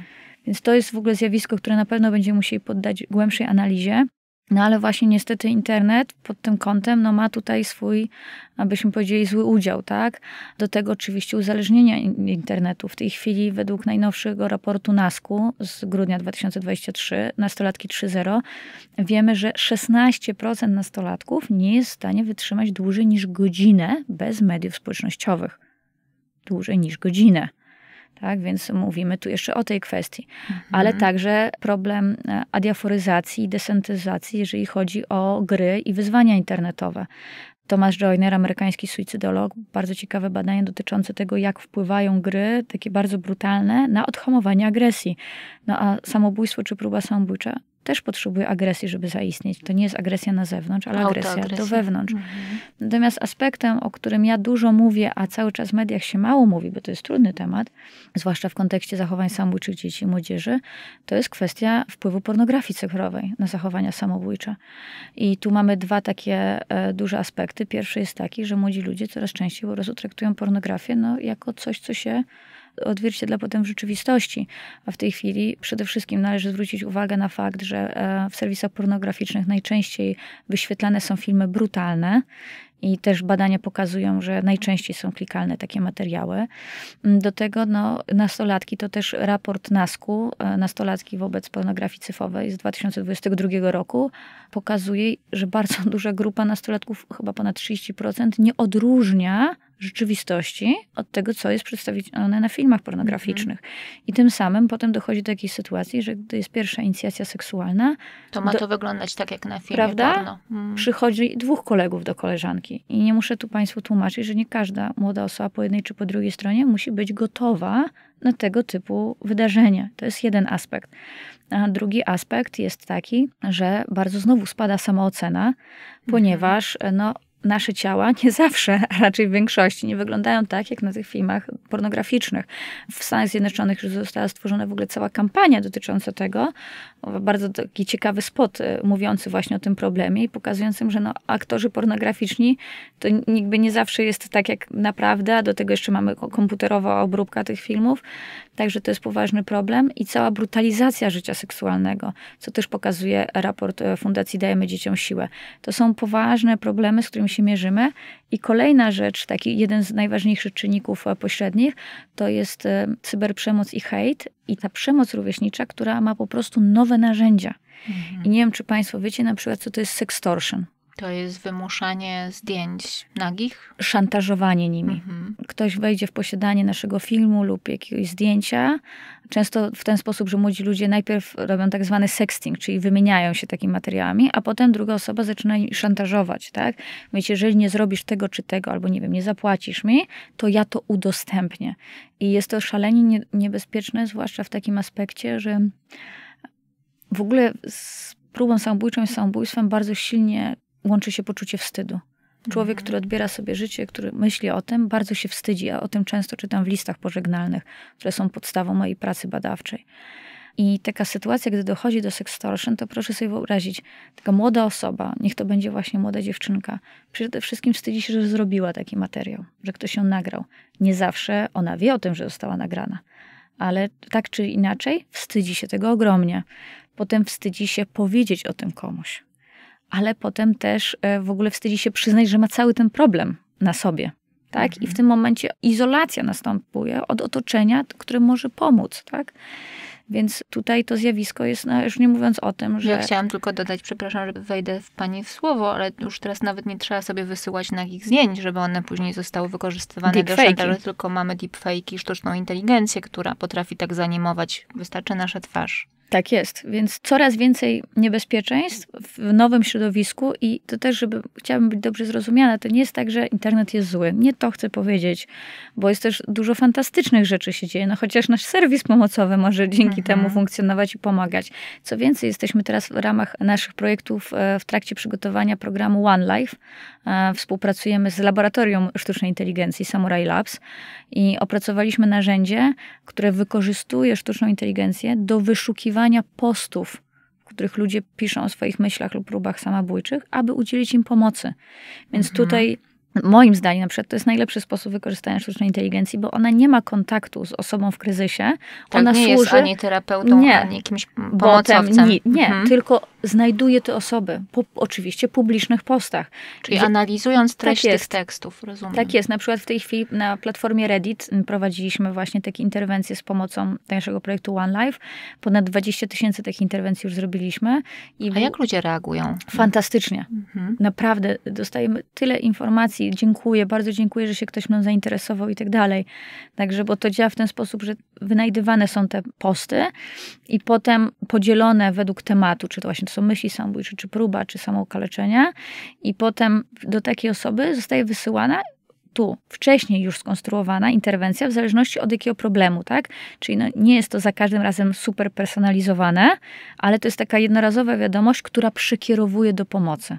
Więc to jest w ogóle zjawisko, które na pewno będziemy musieli poddać głębszej analizie. No ale właśnie niestety internet pod tym kątem no, ma tutaj swój, abyśmy powiedzieli, zły udział, tak? Do tego oczywiście uzależnienia internetu. W tej chwili według najnowszego raportu NASK-u z grudnia 2023, nastolatki 3.0, wiemy, że 16% nastolatków nie jest w stanie wytrzymać dłużej niż godzinę bez mediów społecznościowych. Dłużej niż godzinę. Tak, więc mówimy tu jeszcze o tej kwestii, mhm. ale także problem e, adiaforyzacji i desentyzacji, jeżeli chodzi o gry i wyzwania internetowe. Tomasz Joyner, amerykański suicydolog, bardzo ciekawe badanie dotyczące tego, jak wpływają gry, takie bardzo brutalne, na odhamowanie agresji. No a samobójstwo czy próba samobójcza też potrzebuje agresji, żeby zaistnieć. To nie jest agresja na zewnątrz, ale agresja do wewnątrz. Mhm. Natomiast aspektem, o którym ja dużo mówię, a cały czas w mediach się mało mówi, bo to jest trudny temat, zwłaszcza w kontekście zachowań samobójczych dzieci i młodzieży, to jest kwestia wpływu pornografii cyfrowej na zachowania samobójcze. I tu mamy dwa takie e, duże aspekty. Pierwszy jest taki, że młodzi ludzie coraz częściej po prostu traktują pornografię no, jako coś, co się odzwierciedla potem w rzeczywistości. A w tej chwili przede wszystkim należy zwrócić uwagę na fakt, że e, w serwisach pornograficznych najczęściej wyświetlane są filmy brutalne. I też badania pokazują, że najczęściej są klikalne takie materiały. Do tego no, nastolatki, to też raport NASKU, e, nastolatki wobec pornografii cyfrowej z 2022 roku, pokazuje, że bardzo duża grupa nastolatków, chyba ponad 30%, nie odróżnia rzeczywistości od tego, co jest przedstawione na filmach pornograficznych. Mhm. I tym samym potem dochodzi do takiej sytuacji, że gdy jest pierwsza inicjacja seksualna... To ma do... to wyglądać tak, jak na filmie Prawda? Porno. Mhm. Przychodzi dwóch kolegów do koleżanki. I nie muszę tu Państwu tłumaczyć, że nie każda młoda osoba po jednej czy po drugiej stronie musi być gotowa na tego typu wydarzenie. To jest jeden aspekt. A drugi aspekt jest taki, że bardzo znowu spada samoocena, mhm. ponieważ no, nasze ciała nie zawsze, a raczej w większości, nie wyglądają tak, jak na tych filmach pornograficznych. W Stanach Zjednoczonych już została stworzona w ogóle cała kampania dotycząca tego. Bardzo taki ciekawy spot y, mówiący właśnie o tym problemie i pokazującym, że no, aktorzy pornograficzni to niby nie zawsze jest tak, jak naprawdę, a do tego jeszcze mamy komputerowa obróbka tych filmów, Także to jest poważny problem i cała brutalizacja życia seksualnego, co też pokazuje raport e, Fundacji Dajemy Dzieciom Siłę. To są poważne problemy, z którymi się mierzymy. I kolejna rzecz, taki jeden z najważniejszych czynników e, pośrednich, to jest e, cyberprzemoc i hejt i ta przemoc rówieśnicza, która ma po prostu nowe narzędzia. Mhm. I nie wiem, czy Państwo wiecie na przykład, co to jest sextortion. To jest wymuszanie zdjęć nagich? Szantażowanie nimi. Mhm. Ktoś wejdzie w posiadanie naszego filmu lub jakiegoś zdjęcia, często w ten sposób, że młodzi ludzie najpierw robią tak zwany sexting, czyli wymieniają się takimi materiałami, a potem druga osoba zaczyna szantażować, tak? Mówić, jeżeli nie zrobisz tego czy tego, albo nie wiem, nie zapłacisz mi, to ja to udostępnię. I jest to szalenie nie, niebezpieczne, zwłaszcza w takim aspekcie, że w ogóle z próbą samobójczą i samobójstwem bardzo silnie łączy się poczucie wstydu. Człowiek, mhm. który odbiera sobie życie, który myśli o tym, bardzo się wstydzi. Ja o tym często czytam w listach pożegnalnych, które są podstawą mojej pracy badawczej. I taka sytuacja, gdy dochodzi do sextortion, to proszę sobie wyobrazić, taka młoda osoba, niech to będzie właśnie młoda dziewczynka, przede wszystkim wstydzi się, że zrobiła taki materiał, że ktoś ją nagrał. Nie zawsze ona wie o tym, że została nagrana, ale tak czy inaczej wstydzi się tego ogromnie. Potem wstydzi się powiedzieć o tym komuś ale potem też e, w ogóle wstydzi się przyznać, że ma cały ten problem na sobie. Tak? Mhm. I w mhm. tym momencie izolacja następuje od otoczenia, które może pomóc. Tak? Więc tutaj to zjawisko jest, no już nie mówiąc o tym, że... Ja chciałam tylko dodać, przepraszam, że wejdę w Pani w słowo, ale już teraz nawet nie trzeba sobie wysyłać nagich zdjęć, żeby one później zostały wykorzystywane do szantażu, tylko mamy i sztuczną inteligencję, która potrafi tak zanimować, wystarczy nasza twarz. Tak jest, więc coraz więcej niebezpieczeństw w nowym środowisku i to też, żeby chciałabym być dobrze zrozumiana, to nie jest tak, że internet jest zły. Nie to chcę powiedzieć, bo jest też dużo fantastycznych rzeczy się dzieje. No chociaż nasz serwis pomocowy może dzięki mhm. temu funkcjonować i pomagać. Co więcej, jesteśmy teraz w ramach naszych projektów e, w trakcie przygotowania programu One Life, E, współpracujemy z Laboratorium Sztucznej Inteligencji Samurai Labs i opracowaliśmy narzędzie, które wykorzystuje sztuczną inteligencję do wyszukiwania postów w których ludzie piszą o swoich myślach lub próbach samobójczych, aby udzielić im pomocy. Więc mhm. tutaj moim zdaniem na przykład to jest najlepszy sposób wykorzystania sztucznej inteligencji, bo ona nie ma kontaktu z osobą w kryzysie. Tak, ona nie służy... jest ani terapeutą, nie, ani jakimś pomocowcem. nie, nie mhm. tylko znajduje te osoby, po, oczywiście publicznych postach. Czyli Gdzie, analizując tak treść tak tych tekstów, rozumiem. Tak jest. Na przykład w tej chwili na platformie Reddit mm, prowadziliśmy właśnie takie interwencje z pomocą naszego projektu One Life. Ponad 20 tysięcy takich interwencji już zrobiliśmy. I A jak ludzie reagują? Fantastycznie. Mhm. Naprawdę dostajemy tyle informacji. Dziękuję, bardzo dziękuję, że się ktoś mną zainteresował i tak dalej. Także, bo to działa w ten sposób, że wynajdywane są te posty i potem podzielone według tematu, czy to właśnie to są myśli samobójcze, czy próba, czy samookaleczenia i potem do takiej osoby zostaje wysyłana tu wcześniej już skonstruowana interwencja, w zależności od jakiego problemu, tak? Czyli no, nie jest to za każdym razem super personalizowane, ale to jest taka jednorazowa wiadomość, która przykierowuje do pomocy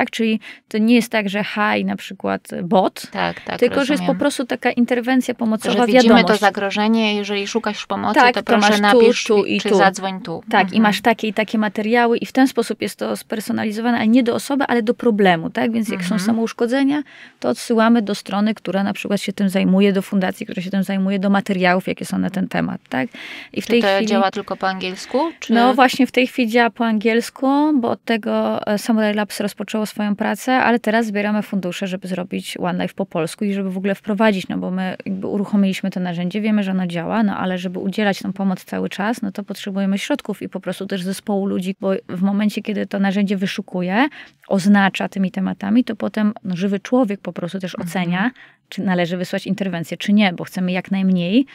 tak? Czyli to nie jest tak, że haj na przykład bot, tak, tak, tylko rozumiem. że jest po prostu taka interwencja pomocowa, że wiadomość. widzimy to zagrożenie, jeżeli szukasz pomocy, tak, to, to proszę napisz tu, tu i czy tu. zadzwoń tu. Tak, mhm. i masz takie i takie materiały i w ten sposób jest to spersonalizowane, ale nie do osoby, ale do problemu, tak? Więc jak mhm. są samouszkodzenia, to odsyłamy do strony, która na przykład się tym zajmuje, do fundacji, która się tym zajmuje, do materiałów, jakie są na ten temat, tak? I w czy tej to chwili... działa tylko po angielsku? Czy... No właśnie w tej chwili działa po angielsku, bo od tego e, Samurai Labs rozpoczęło swoją pracę, ale teraz zbieramy fundusze, żeby zrobić One Life po polsku i żeby w ogóle wprowadzić, no bo my jakby uruchomiliśmy to narzędzie, wiemy, że ono działa, no ale żeby udzielać tą pomoc cały czas, no to potrzebujemy środków i po prostu też zespołu ludzi, bo w momencie, kiedy to narzędzie wyszukuje, oznacza tymi tematami, to potem no, żywy człowiek po prostu też mhm. ocenia, czy należy wysłać interwencję, czy nie, bo chcemy jak najmniej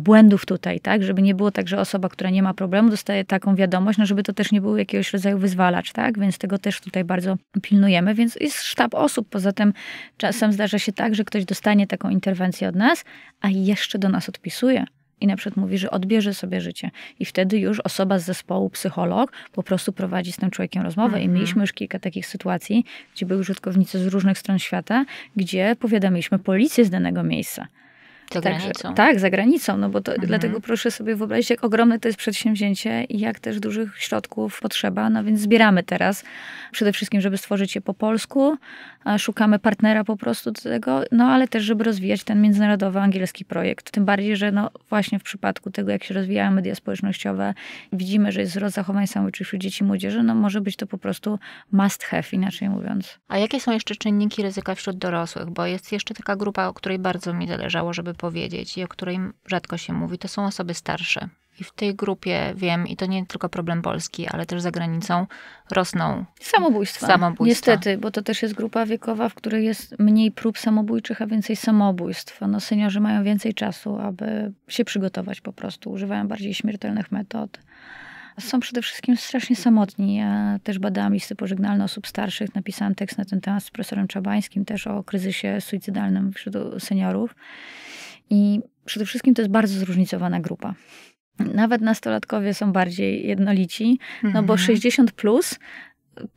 błędów tutaj, tak? Żeby nie było tak, że osoba, która nie ma problemu, dostaje taką wiadomość, no żeby to też nie był jakiegoś rodzaju wyzwalacz, tak? Więc tego też tutaj bardzo pilnujemy, więc jest sztab osób. Poza tym czasem zdarza się tak, że ktoś dostanie taką interwencję od nas, a jeszcze do nas odpisuje i na przykład mówi, że odbierze sobie życie. I wtedy już osoba z zespołu, psycholog, po prostu prowadzi z tym człowiekiem rozmowę. Mhm. I mieliśmy już kilka takich sytuacji, gdzie były użytkownicy z różnych stron świata, gdzie powiadamiliśmy policję z danego miejsca. Za granicą. Tak, za granicą, no bo to, mhm. dlatego proszę sobie wyobrazić, jak ogromne to jest przedsięwzięcie i jak też dużych środków potrzeba. No więc zbieramy teraz przede wszystkim, żeby stworzyć je po polsku, szukamy partnera po prostu do tego, no ale też, żeby rozwijać ten międzynarodowy angielski projekt. Tym bardziej, że no właśnie w przypadku tego, jak się rozwijają media społecznościowe, widzimy, że jest wzrost zachowań samobójczych wśród dzieci i młodzieży, no może być to po prostu must have, inaczej mówiąc. A jakie są jeszcze czynniki ryzyka wśród dorosłych? Bo jest jeszcze taka grupa, o której bardzo mi zależało, żeby powiedzieć i o której rzadko się mówi, to są osoby starsze. I w tej grupie wiem, i to nie tylko problem Polski, ale też za granicą rosną samobójstwa. samobójstwa. Niestety, bo to też jest grupa wiekowa, w której jest mniej prób samobójczych, a więcej samobójstw. No, seniorzy mają więcej czasu, aby się przygotować po prostu, używają bardziej śmiertelnych metod są przede wszystkim strasznie samotni. Ja też badałam listy pożegnalne osób starszych, napisałam tekst na ten temat z profesorem Czabańskim, też o kryzysie suicydalnym wśród seniorów. I przede wszystkim to jest bardzo zróżnicowana grupa. Nawet nastolatkowie są bardziej jednolici, no bo 60 mhm. plus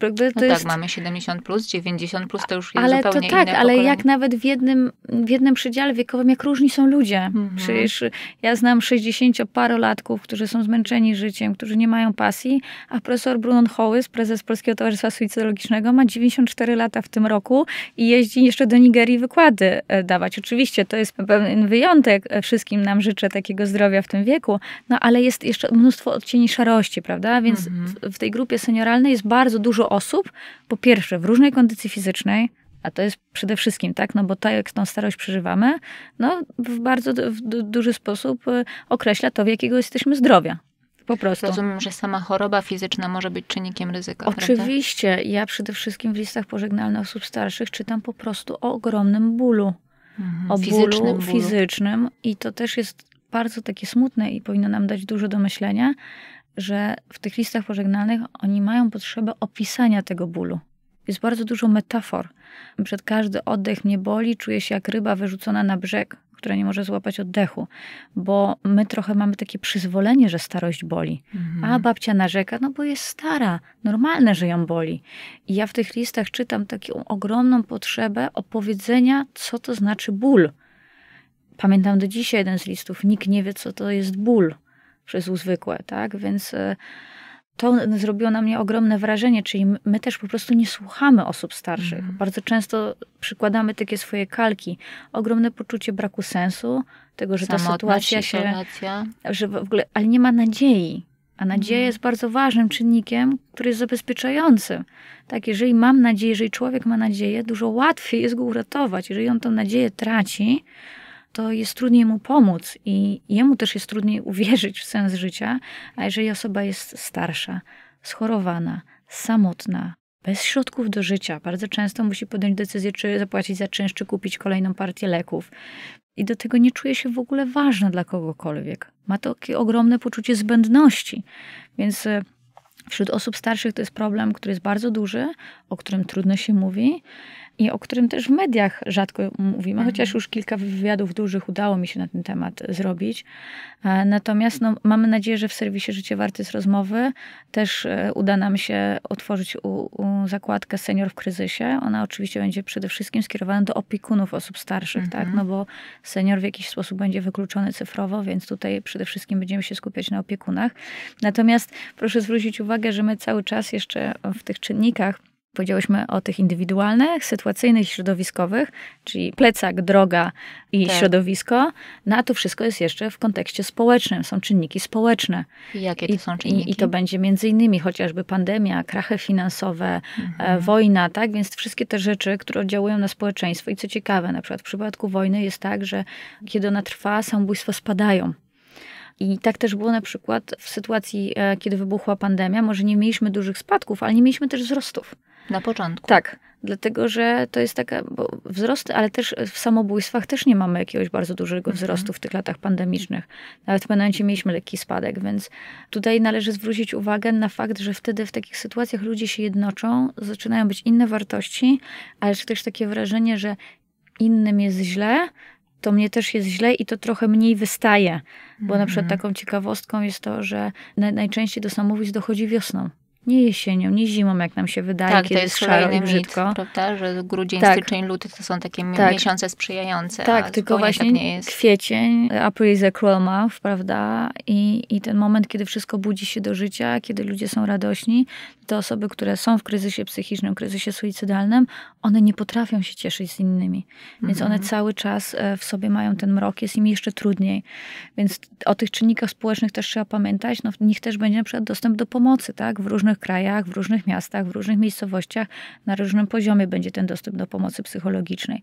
jakby no to no tak, jest... mamy 70 plus, 90 plus, to już jest ale zupełnie to tak, inne Ale jak nawet w jednym, w jednym przedziale wiekowym, jak różni są ludzie. Mhm. Przecież ja znam 60-parolatków, którzy są zmęczeni życiem, którzy nie mają pasji, a profesor Brunon Hołys, prezes Polskiego Towarzystwa Suicidologicznego, ma 94 lata w tym roku i jeździ jeszcze do Nigerii wykłady e, dawać. Oczywiście to jest pewien wyjątek, e, wszystkim nam życzę takiego zdrowia w tym wieku, no ale jest jeszcze mnóstwo odcieni szarości, prawda? Więc mhm. w tej grupie senioralnej jest bardzo dużo dużo osób, po pierwsze, w różnej kondycji fizycznej, a to jest przede wszystkim, tak, no bo tak jak tą starość przeżywamy, no w bardzo w duży sposób y, określa to, w jakiego jesteśmy zdrowia. Po prostu. Rozumiem, że sama choroba fizyczna może być czynnikiem ryzyka. Oczywiście. Prawda? Ja przede wszystkim w listach pożegnalnych osób starszych czytam po prostu o ogromnym bólu. Mhm, o fizycznym bólu, bólu fizycznym. I to też jest bardzo takie smutne i powinno nam dać dużo do myślenia, że w tych listach pożegnalnych oni mają potrzebę opisania tego bólu. Jest bardzo dużo metafor. Przed każdy oddech mnie boli, czuję się jak ryba wyrzucona na brzeg, która nie może złapać oddechu, bo my trochę mamy takie przyzwolenie, że starość boli. Mhm. A babcia narzeka, no bo jest stara, normalne, że ją boli. I ja w tych listach czytam taką ogromną potrzebę opowiedzenia, co to znaczy ból. Pamiętam do dzisiaj jeden z listów, nikt nie wie, co to jest ból przez uzwykłe, tak? Więc e, to zrobiło na mnie ogromne wrażenie, czyli my też po prostu nie słuchamy osób starszych. Mhm. Bardzo często przykładamy takie swoje kalki. Ogromne poczucie braku sensu, tego, że Samotność, ta sytuacja się. Izolacja. Że w ogóle, ale nie ma nadziei. A nadzieja mhm. jest bardzo ważnym czynnikiem, który jest zabezpieczającym. Tak, jeżeli mam nadzieję, jeżeli człowiek ma nadzieję, dużo łatwiej jest go uratować. Jeżeli on tę nadzieję traci, to jest trudniej mu pomóc i jemu też jest trudniej uwierzyć w sens życia, a jeżeli osoba jest starsza, schorowana, samotna, bez środków do życia, bardzo często musi podjąć decyzję, czy zapłacić za czynsz, czy kupić kolejną partię leków. I do tego nie czuje się w ogóle ważna dla kogokolwiek. Ma to takie ogromne poczucie zbędności. Więc e, wśród osób starszych to jest problem, który jest bardzo duży, o którym trudno się mówi i o którym też w mediach rzadko mówimy, mhm. chociaż już kilka wywiadów dużych udało mi się na ten temat zrobić. E, natomiast no, mamy nadzieję, że w serwisie Życie Warty z Rozmowy też e, uda nam się otworzyć u, u zakładkę Senior w kryzysie. Ona oczywiście będzie przede wszystkim skierowana do opiekunów osób starszych, tak? mhm. tak? No bo senior w jakiś sposób będzie wykluczony cyfrowo, więc tutaj przede wszystkim będziemy się skupiać na opiekunach. Natomiast proszę zwrócić uwagę, że my cały czas jeszcze w tych czynnikach Powiedziałyśmy o tych indywidualnych, sytuacyjnych, środowiskowych, czyli plecak, droga i tak. środowisko. No a to wszystko jest jeszcze w kontekście społecznym. Są czynniki społeczne. I jakie to są czynniki? I, i to będzie między innymi chociażby pandemia, krachy finansowe, e, mhm. wojna, tak? Więc wszystkie te rzeczy, które oddziałują na społeczeństwo. I co ciekawe, na przykład w przypadku wojny jest tak, że kiedy ona trwa, samobójstwa spadają. I tak też było na przykład w sytuacji, e, kiedy wybuchła pandemia. Może nie mieliśmy dużych spadków, ale nie mieliśmy też wzrostów. Na początku. Tak. Dlatego, że to jest taka, bo wzrost, ale też w samobójstwach też nie mamy jakiegoś bardzo dużego mhm. wzrostu w tych latach pandemicznych. Nawet w pewnym momencie mieliśmy lekki spadek, więc tutaj należy zwrócić uwagę na fakt, że wtedy w takich sytuacjach ludzie się jednoczą, zaczynają być inne wartości, ale też takie wrażenie, że innym jest źle, to mnie też jest źle i to trochę mniej wystaje. Bo na przykład mhm. taką ciekawostką jest to, że najczęściej do samobójstw dochodzi wiosną nie jesienią, nie zimą, jak nam się wydaje, tak, kiedy to jest szaro i brzydko. Mit, prawda, że grudzień, tak. styczeń, luty to są takie tak. miesiące sprzyjające. Tak, tylko właśnie tak nie jest. kwiecień, April is a cruel month, prawda? I, I ten moment, kiedy wszystko budzi się do życia, kiedy ludzie są radośni, te osoby, które są w kryzysie psychicznym, kryzysie suicydalnym, one nie potrafią się cieszyć z innymi. Więc mm one mhm. cały czas e, w sobie mają ten mrok, jest im jeszcze trudniej. Więc o tych czynnikach społecznych też trzeba pamiętać. No, w nich też będzie na przykład dostęp do pomocy, tak? W różnych różnych krajach, w różnych miastach, w różnych miejscowościach, na różnym poziomie będzie ten dostęp do pomocy psychologicznej.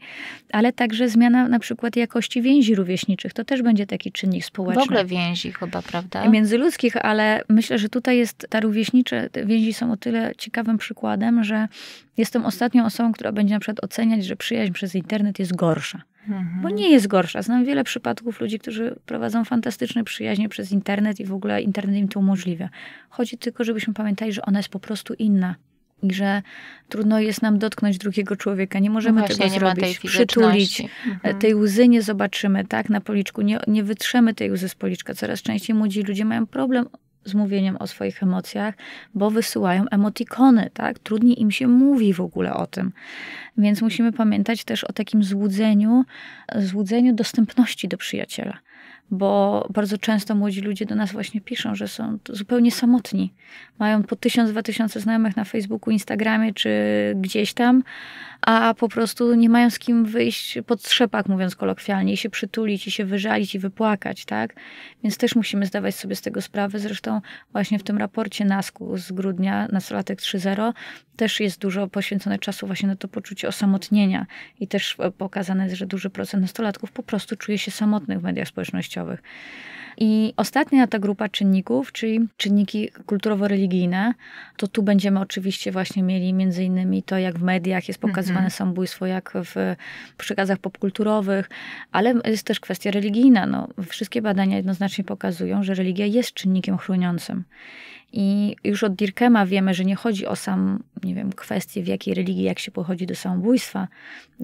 Ale także zmiana na przykład jakości więzi rówieśniczych, to też będzie taki czynnik społeczny. W ogóle więzi chyba, prawda? Międzyludzkich, ale myślę, że tutaj jest ta rówieśnicze, te więzi są o tyle ciekawym przykładem, że jestem ostatnią osobą, która będzie na przykład oceniać, że przyjaźń przez internet jest gorsza. Mhm. Bo nie jest gorsza. Znam wiele przypadków ludzi, którzy prowadzą fantastyczne przyjaźnie przez internet i w ogóle internet im to umożliwia. Chodzi tylko, żebyśmy pamiętali, że ona jest po prostu inna i że trudno jest nam dotknąć drugiego człowieka. Nie możemy Właśnie, tego nie zrobić, tej przytulić. Mhm. Tej łzy nie zobaczymy, tak, na policzku. Nie, nie wytrzemy tej łzy z policzka. Coraz częściej młodzi ludzie mają problem z mówieniem o swoich emocjach, bo wysyłają emotikony, tak? Trudniej im się mówi w ogóle o tym. Więc musimy pamiętać też o takim złudzeniu, złudzeniu dostępności do przyjaciela bo bardzo często młodzi ludzie do nas właśnie piszą, że są zupełnie samotni. Mają po tysiąc, dwa tysiące znajomych na Facebooku, Instagramie czy gdzieś tam, a po prostu nie mają z kim wyjść pod strzepak, mówiąc kolokwialnie, i się przytulić, i się wyżalić, i wypłakać, tak? Więc też musimy zdawać sobie z tego sprawę. Zresztą właśnie w tym raporcie NASKU z grudnia, Nastolatek 3.0, też jest dużo poświęcone czasu właśnie na to poczucie osamotnienia i też pokazane jest, że duży procent nastolatków po prostu czuje się samotnych w mediach społecznościowych i ostatnia ta grupa czynników, czyli czynniki kulturowo-religijne, to tu będziemy oczywiście właśnie mieli między innymi to, jak w mediach jest pokazywane mm -hmm. samobójstwo, jak w przekazach popkulturowych, ale jest też kwestia religijna. No, wszystkie badania jednoznacznie pokazują, że religia jest czynnikiem chroniącym. I już od Dirkema wiemy, że nie chodzi o sam, nie wiem, kwestię w jakiej religii, jak się pochodzi do samobójstwa,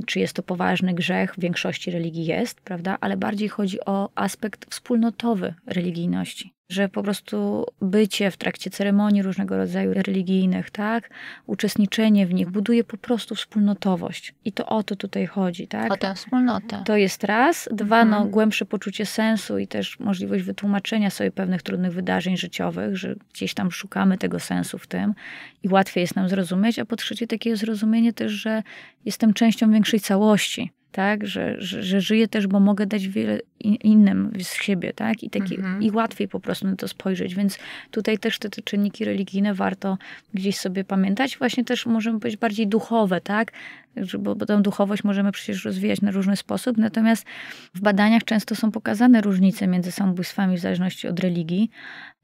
czy jest to poważny grzech, w większości religii jest, prawda, ale bardziej chodzi o aspekt wspólnotowy religijności że po prostu bycie w trakcie ceremonii różnego rodzaju religijnych, tak, uczestniczenie w nich buduje po prostu wspólnotowość. I to o to tutaj chodzi, tak? O tę wspólnotę. To jest raz. Dwa, no, mhm. no, głębsze poczucie sensu i też możliwość wytłumaczenia sobie pewnych trudnych wydarzeń życiowych, że gdzieś tam szukamy tego sensu w tym i łatwiej jest nam zrozumieć. A po trzecie, takie zrozumienie też, że jestem częścią większej całości tak? Że, że, że żyję też, bo mogę dać wiele innym z siebie, tak? I, taki, mhm. I łatwiej po prostu na to spojrzeć. Więc tutaj też te, te czynniki religijne warto gdzieś sobie pamiętać. Właśnie też możemy powiedzieć bardziej duchowe, tak? bo, bo tą duchowość możemy przecież rozwijać na różny sposób. Natomiast w badaniach często są pokazane różnice między samobójstwami w zależności od religii.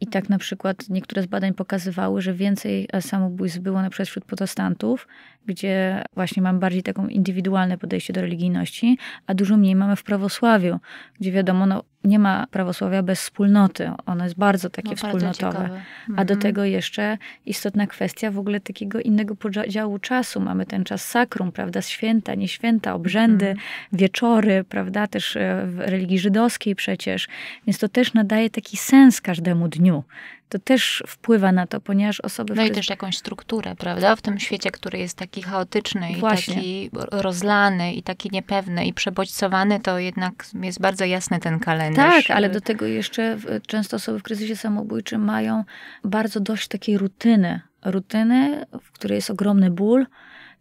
I tak na przykład niektóre z badań pokazywały, że więcej e, samobójstw było na przykład wśród protestantów, gdzie właśnie mamy bardziej taką indywidualne podejście do religijności, a dużo mniej mamy w prawosławiu, gdzie wiadomo, no, nie ma prawosławia bez wspólnoty. Ono jest bardzo takie no, wspólnotowe. Bardzo A do mhm. tego jeszcze istotna kwestia w ogóle takiego innego podziału czasu. Mamy ten czas sakrum, prawda? Święta, nieświęta, obrzędy, mhm. wieczory, prawda? Też e, w religii żydowskiej przecież. Więc to też nadaje taki sens każdemu dniu to też wpływa na to, ponieważ osoby... No i też jakąś strukturę, prawda? W tym świecie, który jest taki chaotyczny Właśnie. i taki rozlany i taki niepewny i przebodźcowany, to jednak jest bardzo jasny ten kalendarz. Tak, ale do tego jeszcze często osoby w kryzysie samobójczym mają bardzo dość takiej rutyny. Rutyny, w której jest ogromny ból,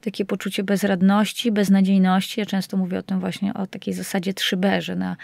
takie poczucie bezradności, beznadziejności. Ja często mówię o tym właśnie, o takiej zasadzie 3B, że na,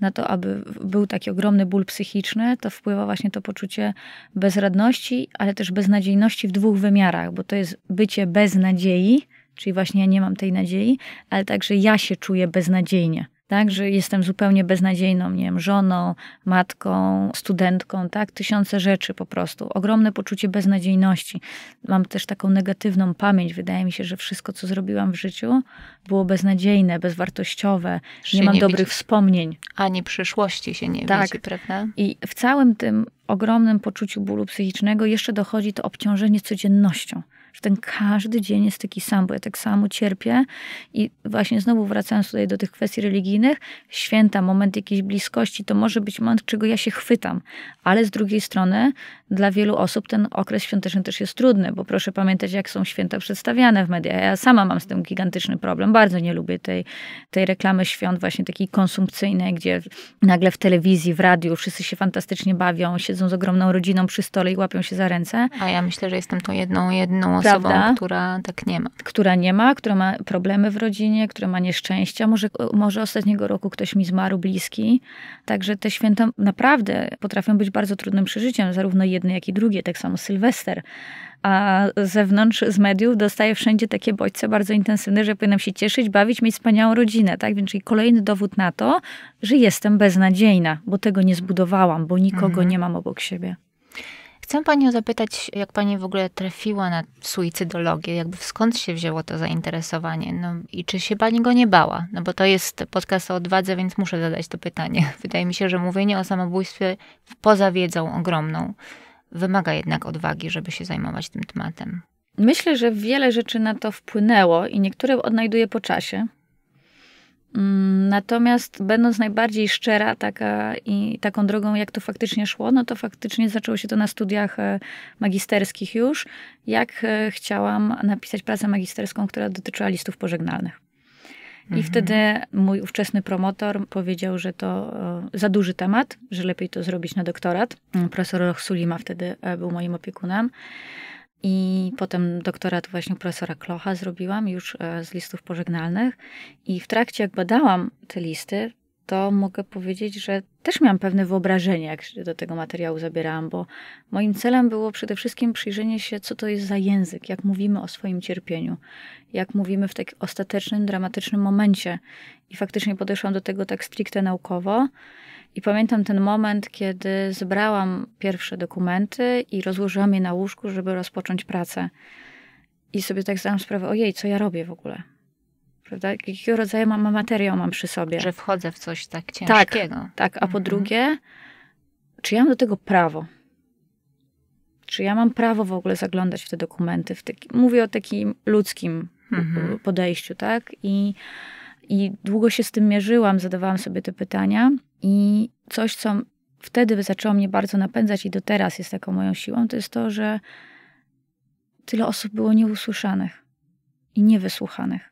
na to, aby był taki ogromny ból psychiczny, to wpływa właśnie to poczucie bezradności, ale też beznadziejności w dwóch wymiarach, bo to jest bycie bez nadziei, czyli właśnie ja nie mam tej nadziei, ale także ja się czuję beznadziejnie tak, że jestem zupełnie beznadziejną, nie wiem, żoną, matką, studentką, tak, tysiące rzeczy po prostu. Ogromne poczucie beznadziejności. Mam też taką negatywną pamięć. Wydaje mi się, że wszystko, co zrobiłam w życiu, było beznadziejne, bezwartościowe. Że nie mam nie dobrych widzi. wspomnień. Ani przyszłości się nie tak. widzi, prawda? I w całym tym ogromnym poczuciu bólu psychicznego jeszcze dochodzi to obciążenie codziennością że ten każdy dzień jest taki sam, bo ja tak samo cierpię i właśnie znowu wracając tutaj do tych kwestii religijnych, święta, moment jakiejś bliskości, to może być moment, czego ja się chwytam, ale z drugiej strony dla wielu osób ten okres świąteczny też jest trudny, bo proszę pamiętać, jak są święta przedstawiane w mediach. Ja sama mam z tym gigantyczny problem. Bardzo nie lubię tej, tej reklamy świąt, właśnie takiej konsumpcyjnej, gdzie nagle w telewizji, w radiu wszyscy się fantastycznie bawią, siedzą z ogromną rodziną przy stole i łapią się za ręce. A ja myślę, że jestem tą jedną, jedną Prawda? osobą, która tak nie ma. Która nie ma, która ma problemy w rodzinie, która ma nieszczęścia. Może, może ostatniego roku ktoś mi zmarł bliski. Także te święta naprawdę potrafią być bardzo trudnym przeżyciem, zarówno jednym jedne, jak i drugie, tak samo Sylwester. A z zewnątrz, z mediów dostaję wszędzie takie bodźce bardzo intensywne, że powinnam się cieszyć, bawić, mieć wspaniałą rodzinę, tak? Więc czyli kolejny dowód na to, że jestem beznadziejna, bo tego nie zbudowałam, bo nikogo mhm. nie mam obok siebie. Chcę Panią zapytać, jak Pani w ogóle trafiła na suicydologię, jakby skąd się wzięło to zainteresowanie no, i czy się Pani go nie bała? No bo to jest podcast o odwadze, więc muszę zadać to pytanie. Wydaje mi się, że mówienie o samobójstwie poza wiedzą ogromną Wymaga jednak odwagi, żeby się zajmować tym tematem. Myślę, że wiele rzeczy na to wpłynęło i niektóre odnajduję po czasie. Mm, natomiast będąc najbardziej szczera taka, i taką drogą, jak to faktycznie szło, no to faktycznie zaczęło się to na studiach e, magisterskich już, jak e, chciałam napisać pracę magisterską, która dotyczyła listów pożegnalnych. I mhm. wtedy mój ówczesny promotor powiedział, że to e, za duży temat, że lepiej to zrobić na doktorat. Mm, profesor Sulima wtedy e, był moim opiekunem. I potem doktorat właśnie profesora Klocha zrobiłam już e, z listów pożegnalnych. I w trakcie, jak badałam te listy, to mogę powiedzieć, że też miałam pewne wyobrażenie, jak się do tego materiału zabierałam, bo moim celem było przede wszystkim przyjrzenie się, co to jest za język, jak mówimy o swoim cierpieniu, jak mówimy w takim ostatecznym, dramatycznym momencie. I faktycznie podeszłam do tego tak stricte naukowo. I pamiętam ten moment, kiedy zebrałam pierwsze dokumenty i rozłożyłam je na łóżku, żeby rozpocząć pracę. I sobie tak zdałam sprawę, ojej, co ja robię w ogóle? prawda? Jakiego rodzaju mam materiał mam przy sobie. Że wchodzę w coś tak, tak ciężkiego. Tak, tak. a po mhm. drugie, czy ja mam do tego prawo? Czy ja mam prawo w ogóle zaglądać w te dokumenty? W taki, mówię o takim ludzkim mhm. podejściu, tak? I, I długo się z tym mierzyłam, zadawałam sobie te pytania i coś, co wtedy zaczęło mnie bardzo napędzać i do teraz jest taką moją siłą, to jest to, że tyle osób było nieusłyszanych i niewysłuchanych.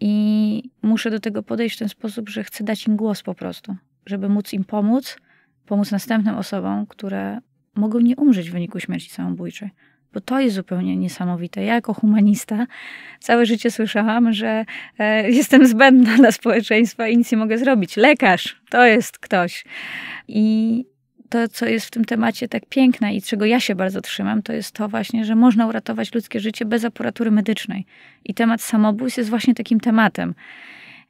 I muszę do tego podejść w ten sposób, że chcę dać im głos po prostu, żeby móc im pomóc, pomóc następnym osobom, które mogą nie umrzeć w wyniku śmierci samobójczej. Bo to jest zupełnie niesamowite. Ja, jako humanista, całe życie słyszałam, że e, jestem zbędna dla społeczeństwa i nic nie mogę zrobić. Lekarz to jest ktoś. I to, co jest w tym temacie tak piękne i czego ja się bardzo trzymam, to jest to właśnie, że można uratować ludzkie życie bez aparatury medycznej. I temat samobójstw jest właśnie takim tematem.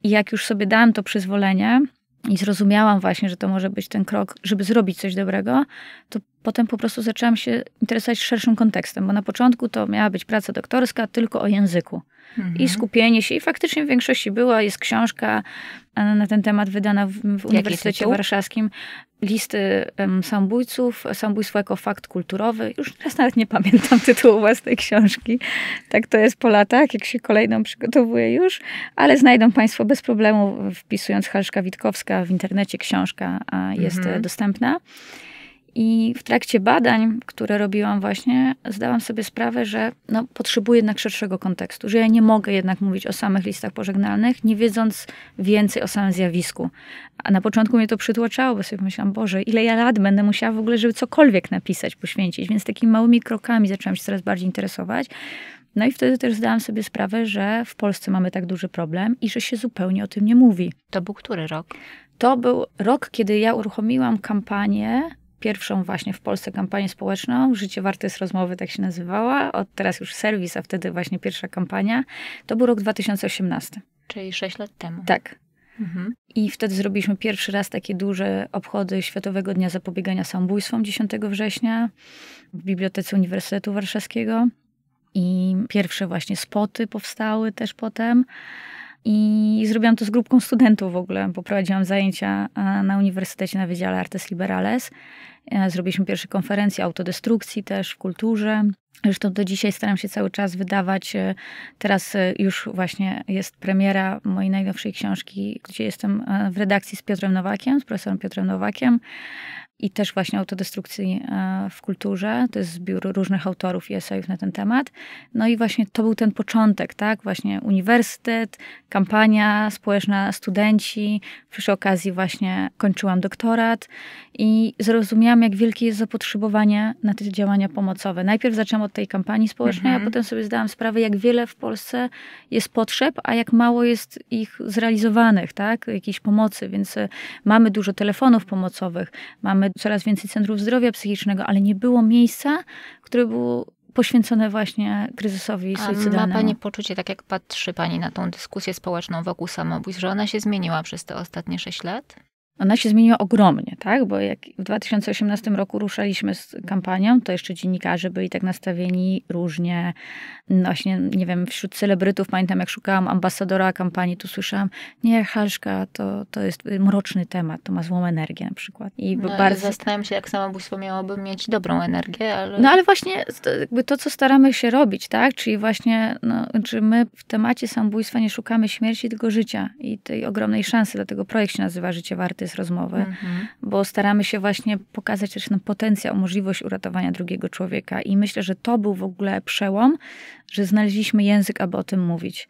I jak już sobie dałam to przyzwolenie i zrozumiałam właśnie, że to może być ten krok, żeby zrobić coś dobrego, to Potem po prostu zaczęłam się interesować szerszym kontekstem, bo na początku to miała być praca doktorska tylko o języku. Mhm. I skupienie się, i faktycznie w większości była, jest książka e, na ten temat wydana w, w Uniwersytecie Warszawskim. Listy um, samobójców, samobójstwo jako fakt kulturowy. Już teraz nawet nie pamiętam tytułu własnej książki. Tak to jest po latach, jak się kolejną przygotowuję już, ale znajdą Państwo bez problemu, wpisując Halszka Witkowska w internecie książka jest mhm. dostępna. I w trakcie badań, które robiłam właśnie, zdałam sobie sprawę, że no, potrzebuję jednak szerszego kontekstu, że ja nie mogę jednak mówić o samych listach pożegnalnych, nie wiedząc więcej o samym zjawisku. A na początku mnie to przytłaczało, bo sobie myślałam, Boże, ile ja lat będę musiała w ogóle, żeby cokolwiek napisać, poświęcić. Więc takimi małymi krokami zaczęłam się coraz bardziej interesować. No i wtedy też zdałam sobie sprawę, że w Polsce mamy tak duży problem i że się zupełnie o tym nie mówi. To był który rok? To był rok, kiedy ja uruchomiłam kampanię pierwszą właśnie w Polsce kampanię społeczną. Życie warte jest rozmowy, tak się nazywała. Od teraz już serwis, a wtedy właśnie pierwsza kampania. To był rok 2018. Czyli 6 lat temu. Tak. Mhm. I wtedy zrobiliśmy pierwszy raz takie duże obchody Światowego Dnia Zapobiegania Samobójstwom 10 września w Bibliotece Uniwersytetu Warszawskiego. I pierwsze właśnie spoty powstały też potem. I zrobiłam to z grupką studentów w ogóle, bo prowadziłam zajęcia na uniwersytecie na Wydziale Artes Liberales. E, zrobiliśmy pierwsze konferencje autodestrukcji też w kulturze. Zresztą do dzisiaj staram się cały czas wydawać. E, teraz e, już właśnie jest premiera mojej najnowszej książki, gdzie jestem w redakcji z Piotrem Nowakiem, z profesorem Piotrem Nowakiem i też właśnie autodestrukcji e, w kulturze. To jest zbiór różnych autorów i esejów na ten temat. No i właśnie to był ten początek, tak? Właśnie uniwersytet, kampania społeczna, studenci. Przy okazji właśnie kończyłam doktorat i zrozumiałam, jak wielkie jest zapotrzebowanie na te działania pomocowe. Najpierw zaczęłam od tej kampanii społecznej, mhm. a potem sobie zdałam sprawę, jak wiele w Polsce jest potrzeb, a jak mało jest ich zrealizowanych, tak? Jakiejś pomocy, więc e, mamy dużo telefonów pomocowych, mamy coraz więcej centrów zdrowia psychicznego, ale nie było miejsca, które było poświęcone właśnie kryzysowi A ma Pani poczucie, tak jak patrzy Pani na tą dyskusję społeczną wokół samobójstw, że ona się zmieniła przez te ostatnie 6 lat? Ona się zmieniła ogromnie, tak? Bo jak w 2018 roku ruszaliśmy z kampanią, to jeszcze dziennikarze byli tak nastawieni różnie. No właśnie, nie wiem, wśród celebrytów, pamiętam jak szukałam ambasadora kampanii, tu słyszałam, nie, Halszka, to, to jest mroczny temat, to ma złą energię na przykład. I no, bardzo... Zastanawiam się, jak samobójstwo miałoby mieć dobrą energię, ale... No ale właśnie to, jakby to, co staramy się robić, tak? Czyli właśnie, no, czy my w temacie samobójstwa nie szukamy śmierci, tylko życia i tej ogromnej szansy, dlatego projekt się nazywa Życie Warte rozmowy, mhm. bo staramy się właśnie pokazać też ten potencjał, możliwość uratowania drugiego człowieka. I myślę, że to był w ogóle przełom, że znaleźliśmy język, aby o tym mówić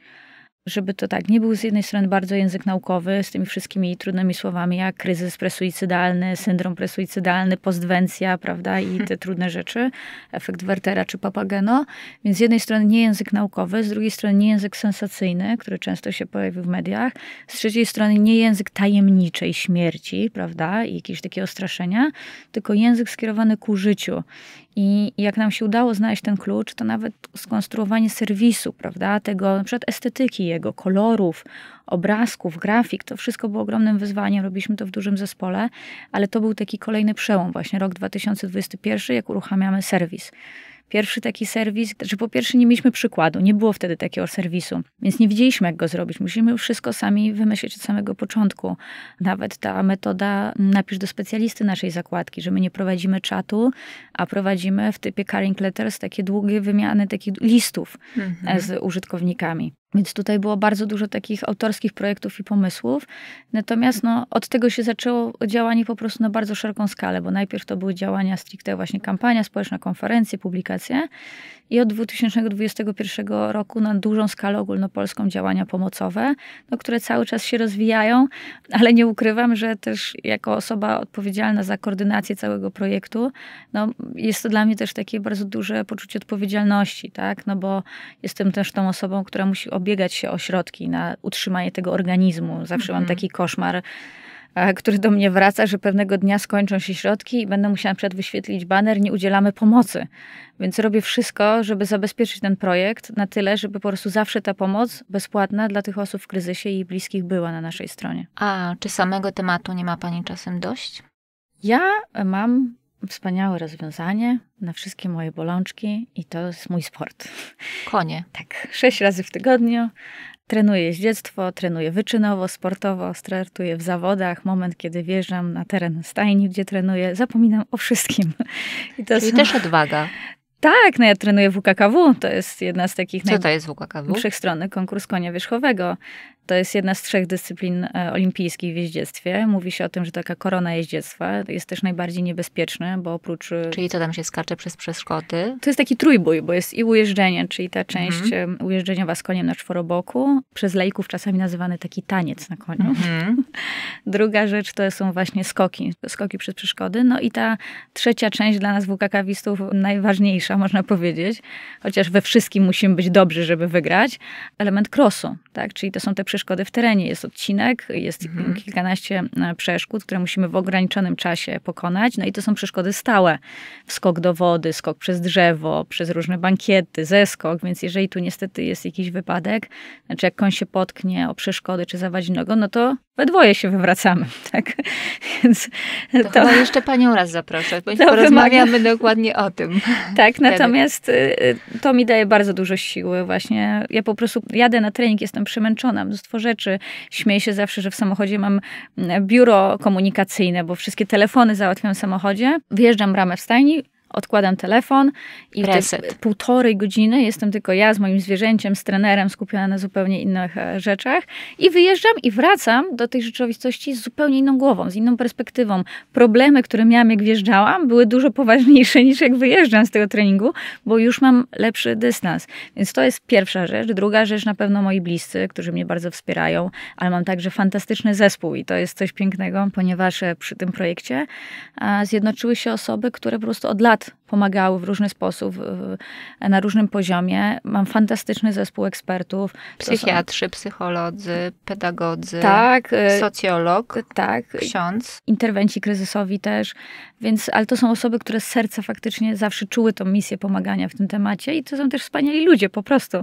żeby to tak nie był z jednej strony bardzo język naukowy z tymi wszystkimi trudnymi słowami, jak kryzys presuicydalny, syndrom presuicydalny, postwencja, prawda, i te trudne rzeczy, efekt Wertera czy Papageno. Więc z jednej strony nie język naukowy, z drugiej strony nie język sensacyjny, który często się pojawił w mediach, z trzeciej strony nie język tajemniczej śmierci, prawda, i jakieś takie ostraszenia, tylko język skierowany ku życiu. I jak nam się udało znaleźć ten klucz, to nawet skonstruowanie serwisu, prawda, tego na przykład estetyki jego, kolorów, obrazków, grafik, to wszystko było ogromnym wyzwaniem, robiliśmy to w dużym zespole, ale to był taki kolejny przełom właśnie, rok 2021, jak uruchamiamy serwis pierwszy taki serwis, że po pierwsze nie mieliśmy przykładu, nie było wtedy takiego serwisu, więc nie widzieliśmy jak go zrobić. Musimy wszystko sami wymyślić od samego początku. Nawet ta metoda mm, napisz do specjalisty naszej zakładki, że my nie prowadzimy czatu, a prowadzimy w typie caring letters takie długie wymiany takich listów e, mhm. z użytkownikami. Więc tutaj było bardzo dużo takich autorskich projektów i pomysłów. Natomiast no, od tego się zaczęło działanie po prostu na bardzo szeroką skalę, bo najpierw to były działania stricte właśnie kampania społeczna, konferencje, publikacje i od 2021 roku na dużą skalę ogólnopolską działania pomocowe, no, które cały czas się rozwijają, ale nie ukrywam, że też jako osoba odpowiedzialna za koordynację całego projektu, no, jest to dla mnie też takie bardzo duże poczucie odpowiedzialności, tak? no bo jestem też tą osobą, która musi ubiegać się o środki na utrzymanie tego organizmu. Zawsze mm -hmm. mam mhm. taki koszmar, e, który do mnie wraca, że pewnego dnia skończą się środki i będę musiała przed wyświetlić baner, nie udzielamy pomocy. Więc robię wszystko, żeby zabezpieczyć ten projekt na tyle, żeby po prostu zawsze ta pomoc bezpłatna dla tych osób w kryzysie i bliskich była na naszej stronie. A czy samego tematu nie ma Pani czasem dość? Ja mam wspaniałe rozwiązanie na wszystkie moje bolączki i to jest mój sport. Konie. Tak, sześć razy w tygodniu. Trenuję jeździectwo, trenuję wyczynowo, sportowo, startuję w zawodach. Moment, kiedy wjeżdżam na teren stajni, gdzie trenuję, zapominam o wszystkim. I to Czyli są... też odwaga. Tak, no ja trenuję UKKW, to jest jedna z takich... Co naj... to jest WKKW? Wszechstronny konkurs konia wierzchowego. To jest jedna z trzech dyscyplin e, olimpijskich w jeździectwie. Mówi się o tym, że taka korona jeździectwa jest też najbardziej niebezpieczna, bo oprócz... E, czyli to tam się skacze przez przeszkody? To jest taki trójbój, bo jest i ujeżdżenie, czyli ta mhm. część mhm. ujeżdżeniowa z koniem na czworoboku, przez lejków czasami nazywany taki taniec na koniu. Mhm. Druga rzecz to są właśnie skoki, skoki przez przeszkody. No i ta trzecia część dla nas WKKwistów najważniejsza, można powiedzieć, chociaż we wszystkim musimy być dobrzy, żeby wygrać, element krosu, tak? Czyli to są te przeszkody przeszkody w terenie. Jest odcinek, jest mhm. kilkanaście e, przeszkód, które musimy w ograniczonym czasie pokonać. No i to są przeszkody stałe. Skok do wody, skok przez drzewo, przez różne bankiety, zeskok. Więc jeżeli tu niestety jest jakiś wypadek, znaczy jak koń się potknie o przeszkody czy zawadzi nogą, no to we dwoje się wywracamy, tak? Więc to, to... jeszcze panią raz zaproszę, bo porozmawiamy wymaga... dokładnie o tym. Tak, wtedy. natomiast y, y, to mi daje bardzo dużo siły właśnie. Ja po prostu jadę na trening, jestem przemęczona, mnóstwo rzeczy. Śmieję się zawsze, że w samochodzie mam mm, biuro komunikacyjne, bo wszystkie telefony załatwiam w samochodzie. Wjeżdżam ramę w stajni, odkładam telefon i półtorej godziny jestem tylko ja z moim zwierzęciem, z trenerem skupiona na zupełnie innych e, rzeczach i wyjeżdżam i wracam do tej rzeczywistości z zupełnie inną głową, z inną perspektywą. Problemy, które miałam jak wjeżdżałam były dużo poważniejsze niż jak wyjeżdżam z tego treningu, bo już mam lepszy dystans. Więc to jest pierwsza rzecz. Druga rzecz na pewno moi bliscy, którzy mnie bardzo wspierają, ale mam także fantastyczny zespół i to jest coś pięknego, ponieważ e, przy tym projekcie zjednoczyły się osoby, które po prostu od lat lat pomagały w różny sposób, na różnym poziomie. Mam fantastyczny zespół ekspertów. Psychiatrzy, psycholodzy, pedagodzy, tak, y, socjolog, y, tak, ksiądz. Interwenci kryzysowi też, więc, ale to są osoby, które z serca faktycznie zawsze czuły tą misję pomagania w tym temacie i to są też wspaniali ludzie po prostu.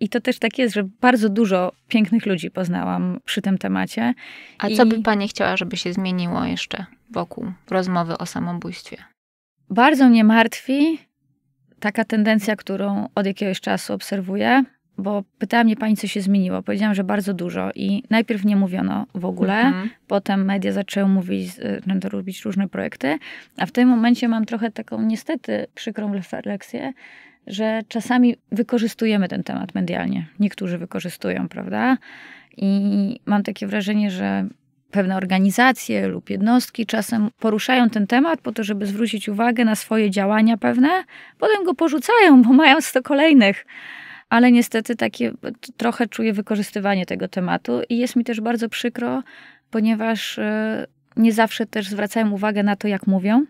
I to też tak jest, że bardzo dużo pięknych ludzi poznałam przy tym temacie. A I... co by Pani chciała, żeby się zmieniło jeszcze wokół rozmowy o samobójstwie? Bardzo mnie martwi taka tendencja, którą od jakiegoś czasu obserwuję, bo pytała mnie pani, co się zmieniło. Powiedziałam, że bardzo dużo i najpierw nie mówiono w ogóle, mhm. potem media zaczęły mówić, będą y, no, robić różne projekty, a w tym momencie mam trochę taką niestety przykrą refleksję, że czasami wykorzystujemy ten temat medialnie. Niektórzy wykorzystują, prawda? I mam takie wrażenie, że pewne organizacje lub jednostki czasem poruszają ten temat po to, żeby zwrócić uwagę na swoje działania pewne, potem go porzucają, bo mają 100 kolejnych. Ale niestety takie trochę czuję wykorzystywanie tego tematu i jest mi też bardzo przykro, ponieważ e, nie zawsze też zwracają uwagę na to, jak mówią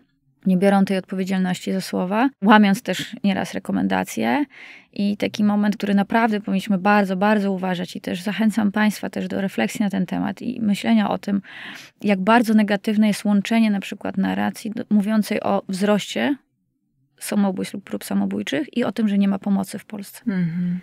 nie biorą tej odpowiedzialności za słowa, łamiąc też nieraz rekomendacje. I taki moment, który naprawdę powinniśmy bardzo, bardzo uważać, i też zachęcam Państwa też do refleksji na ten temat i myślenia o tym, jak bardzo negatywne jest łączenie na przykład narracji mówiącej o wzroście samobójstw lub prób samobójczych i o tym, że nie ma pomocy w Polsce. Mm -hmm.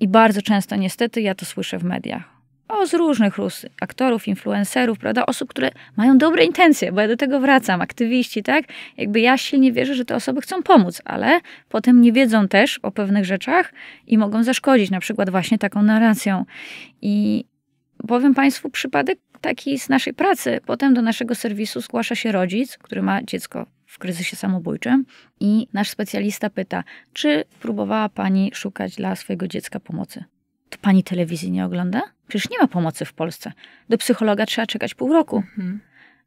I bardzo często, niestety, ja to słyszę w mediach o, z różnych rus, aktorów, influencerów, prawda, osób, które mają dobre intencje, bo ja do tego wracam, aktywiści, tak? Jakby ja silnie wierzę, że te osoby chcą pomóc, ale potem nie wiedzą też o pewnych rzeczach i mogą zaszkodzić, na przykład właśnie taką narracją. I powiem Państwu przypadek taki z naszej pracy. Potem do naszego serwisu zgłasza się rodzic, który ma dziecko w kryzysie samobójczym i nasz specjalista pyta, czy próbowała Pani szukać dla swojego dziecka pomocy? To pani telewizji nie ogląda? Przecież nie ma pomocy w Polsce. Do psychologa trzeba czekać pół roku. Mhm.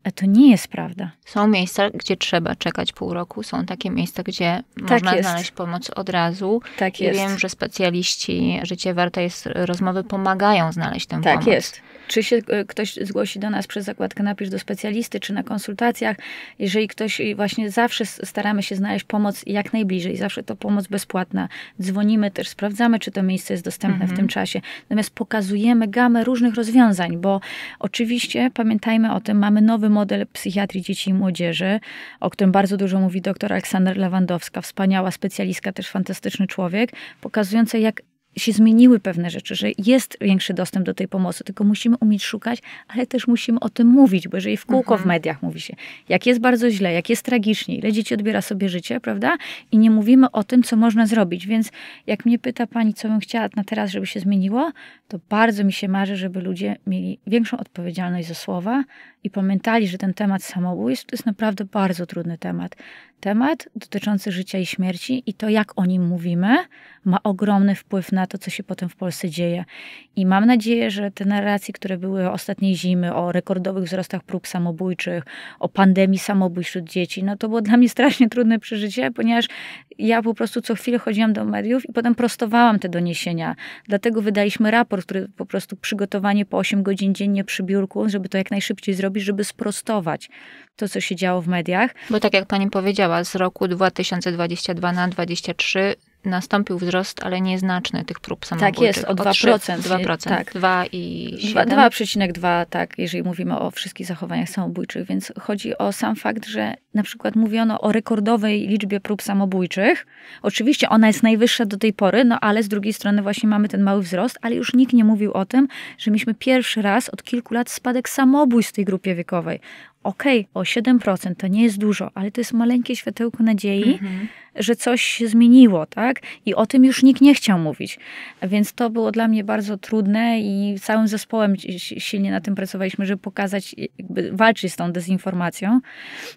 A e, to nie jest prawda. Są miejsca, gdzie trzeba czekać pół roku, są takie miejsca, gdzie tak można jest. znaleźć pomoc od razu. Tak I jest. Wiem, że specjaliści Życie Warte jest rozmowy pomagają znaleźć tę tak pomoc. Tak jest. Czy się e, ktoś zgłosi do nas przez zakładkę napisz do specjalisty, czy na konsultacjach. Jeżeli ktoś, właśnie zawsze staramy się znaleźć pomoc jak najbliżej, zawsze to pomoc bezpłatna. Dzwonimy też, sprawdzamy, czy to miejsce jest dostępne mhm. w tym mhm. czasie. Natomiast pokazujemy gamę różnych rozwiązań, bo oczywiście pamiętajmy o tym, mamy nowy model psychiatrii dzieci i młodzieży, o którym bardzo dużo mówi dr Aleksander Lewandowska, wspaniała specjalistka, też fantastyczny człowiek, pokazujący jak się zmieniły pewne rzeczy, że jest większy dostęp do tej pomocy, tylko musimy umieć szukać, ale też musimy o tym mówić, bo jeżeli w kółko mhm. w mediach mówi się, jak jest bardzo źle, jak jest tragicznie, ile dzieci odbiera sobie życie, prawda? I nie mówimy o tym, co można zrobić. Więc jak mnie pyta pani, co bym chciała na teraz, żeby się zmieniło, to bardzo mi się marzy, żeby ludzie mieli większą odpowiedzialność za słowa, i pamiętali, że ten temat samobójstw to jest naprawdę bardzo trudny temat. Temat dotyczący życia i śmierci i to, jak o nim mówimy, ma ogromny wpływ na to, co się potem w Polsce dzieje. I mam nadzieję, że te narracje, które były ostatniej zimy o rekordowych wzrostach prób samobójczych, o pandemii samobójstw wśród dzieci, no to było dla mnie strasznie trudne przeżycie, ponieważ ja po prostu co chwilę chodziłam do mediów i potem prostowałam te doniesienia. Dlatego wydaliśmy raport, który po prostu przygotowanie po 8 godzin dziennie przy biurku, żeby to jak najszybciej zrobić, zrobić, żeby sprostować to, co się działo w mediach. Bo tak jak pani powiedziała, z roku 2022 na 2023 nastąpił wzrost, ale nieznaczny tych prób tak samobójczych. Tak jest, o 2%. 2%, tak. 2 i 2,2, tak, jeżeli mówimy o wszystkich zachowaniach samobójczych. Więc chodzi o sam fakt, że na przykład mówiono o rekordowej liczbie prób samobójczych. Oczywiście ona jest najwyższa do tej pory, no ale z drugiej strony właśnie mamy ten mały wzrost, ale już nikt nie mówił o tym, że mieliśmy pierwszy raz od kilku lat spadek samobójstw w tej grupie wiekowej okej, okay, o 7% to nie jest dużo, ale to jest maleńkie światełko nadziei, mhm. że coś się zmieniło, tak? I o tym już nikt nie chciał mówić. Więc to było dla mnie bardzo trudne i całym zespołem silnie na tym pracowaliśmy, żeby pokazać, walczyć z tą dezinformacją.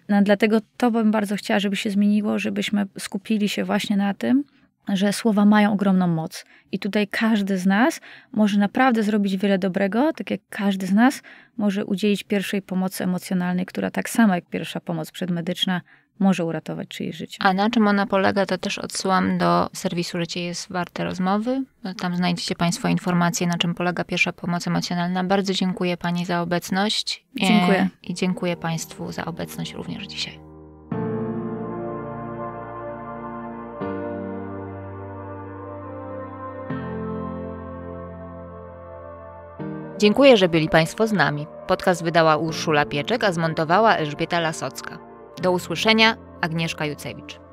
No, dlatego to bym bardzo chciała, żeby się zmieniło, żebyśmy skupili się właśnie na tym, że słowa mają ogromną moc. I tutaj każdy z nas może naprawdę zrobić wiele dobrego, tak jak każdy z nas może udzielić pierwszej pomocy emocjonalnej, która tak samo jak pierwsza pomoc przedmedyczna może uratować czyjeś życie. A na czym ona polega, to też odsyłam do serwisu Życie jest warte rozmowy. Tam znajdziecie Państwo informacje, na czym polega pierwsza pomoc emocjonalna. Bardzo dziękuję Pani za obecność. E, dziękuję. I dziękuję Państwu za obecność również dzisiaj. Dziękuję, że byli Państwo z nami. Podcast wydała Urszula Pieczek, a zmontowała Elżbieta Lasocka. Do usłyszenia, Agnieszka Jucewicz.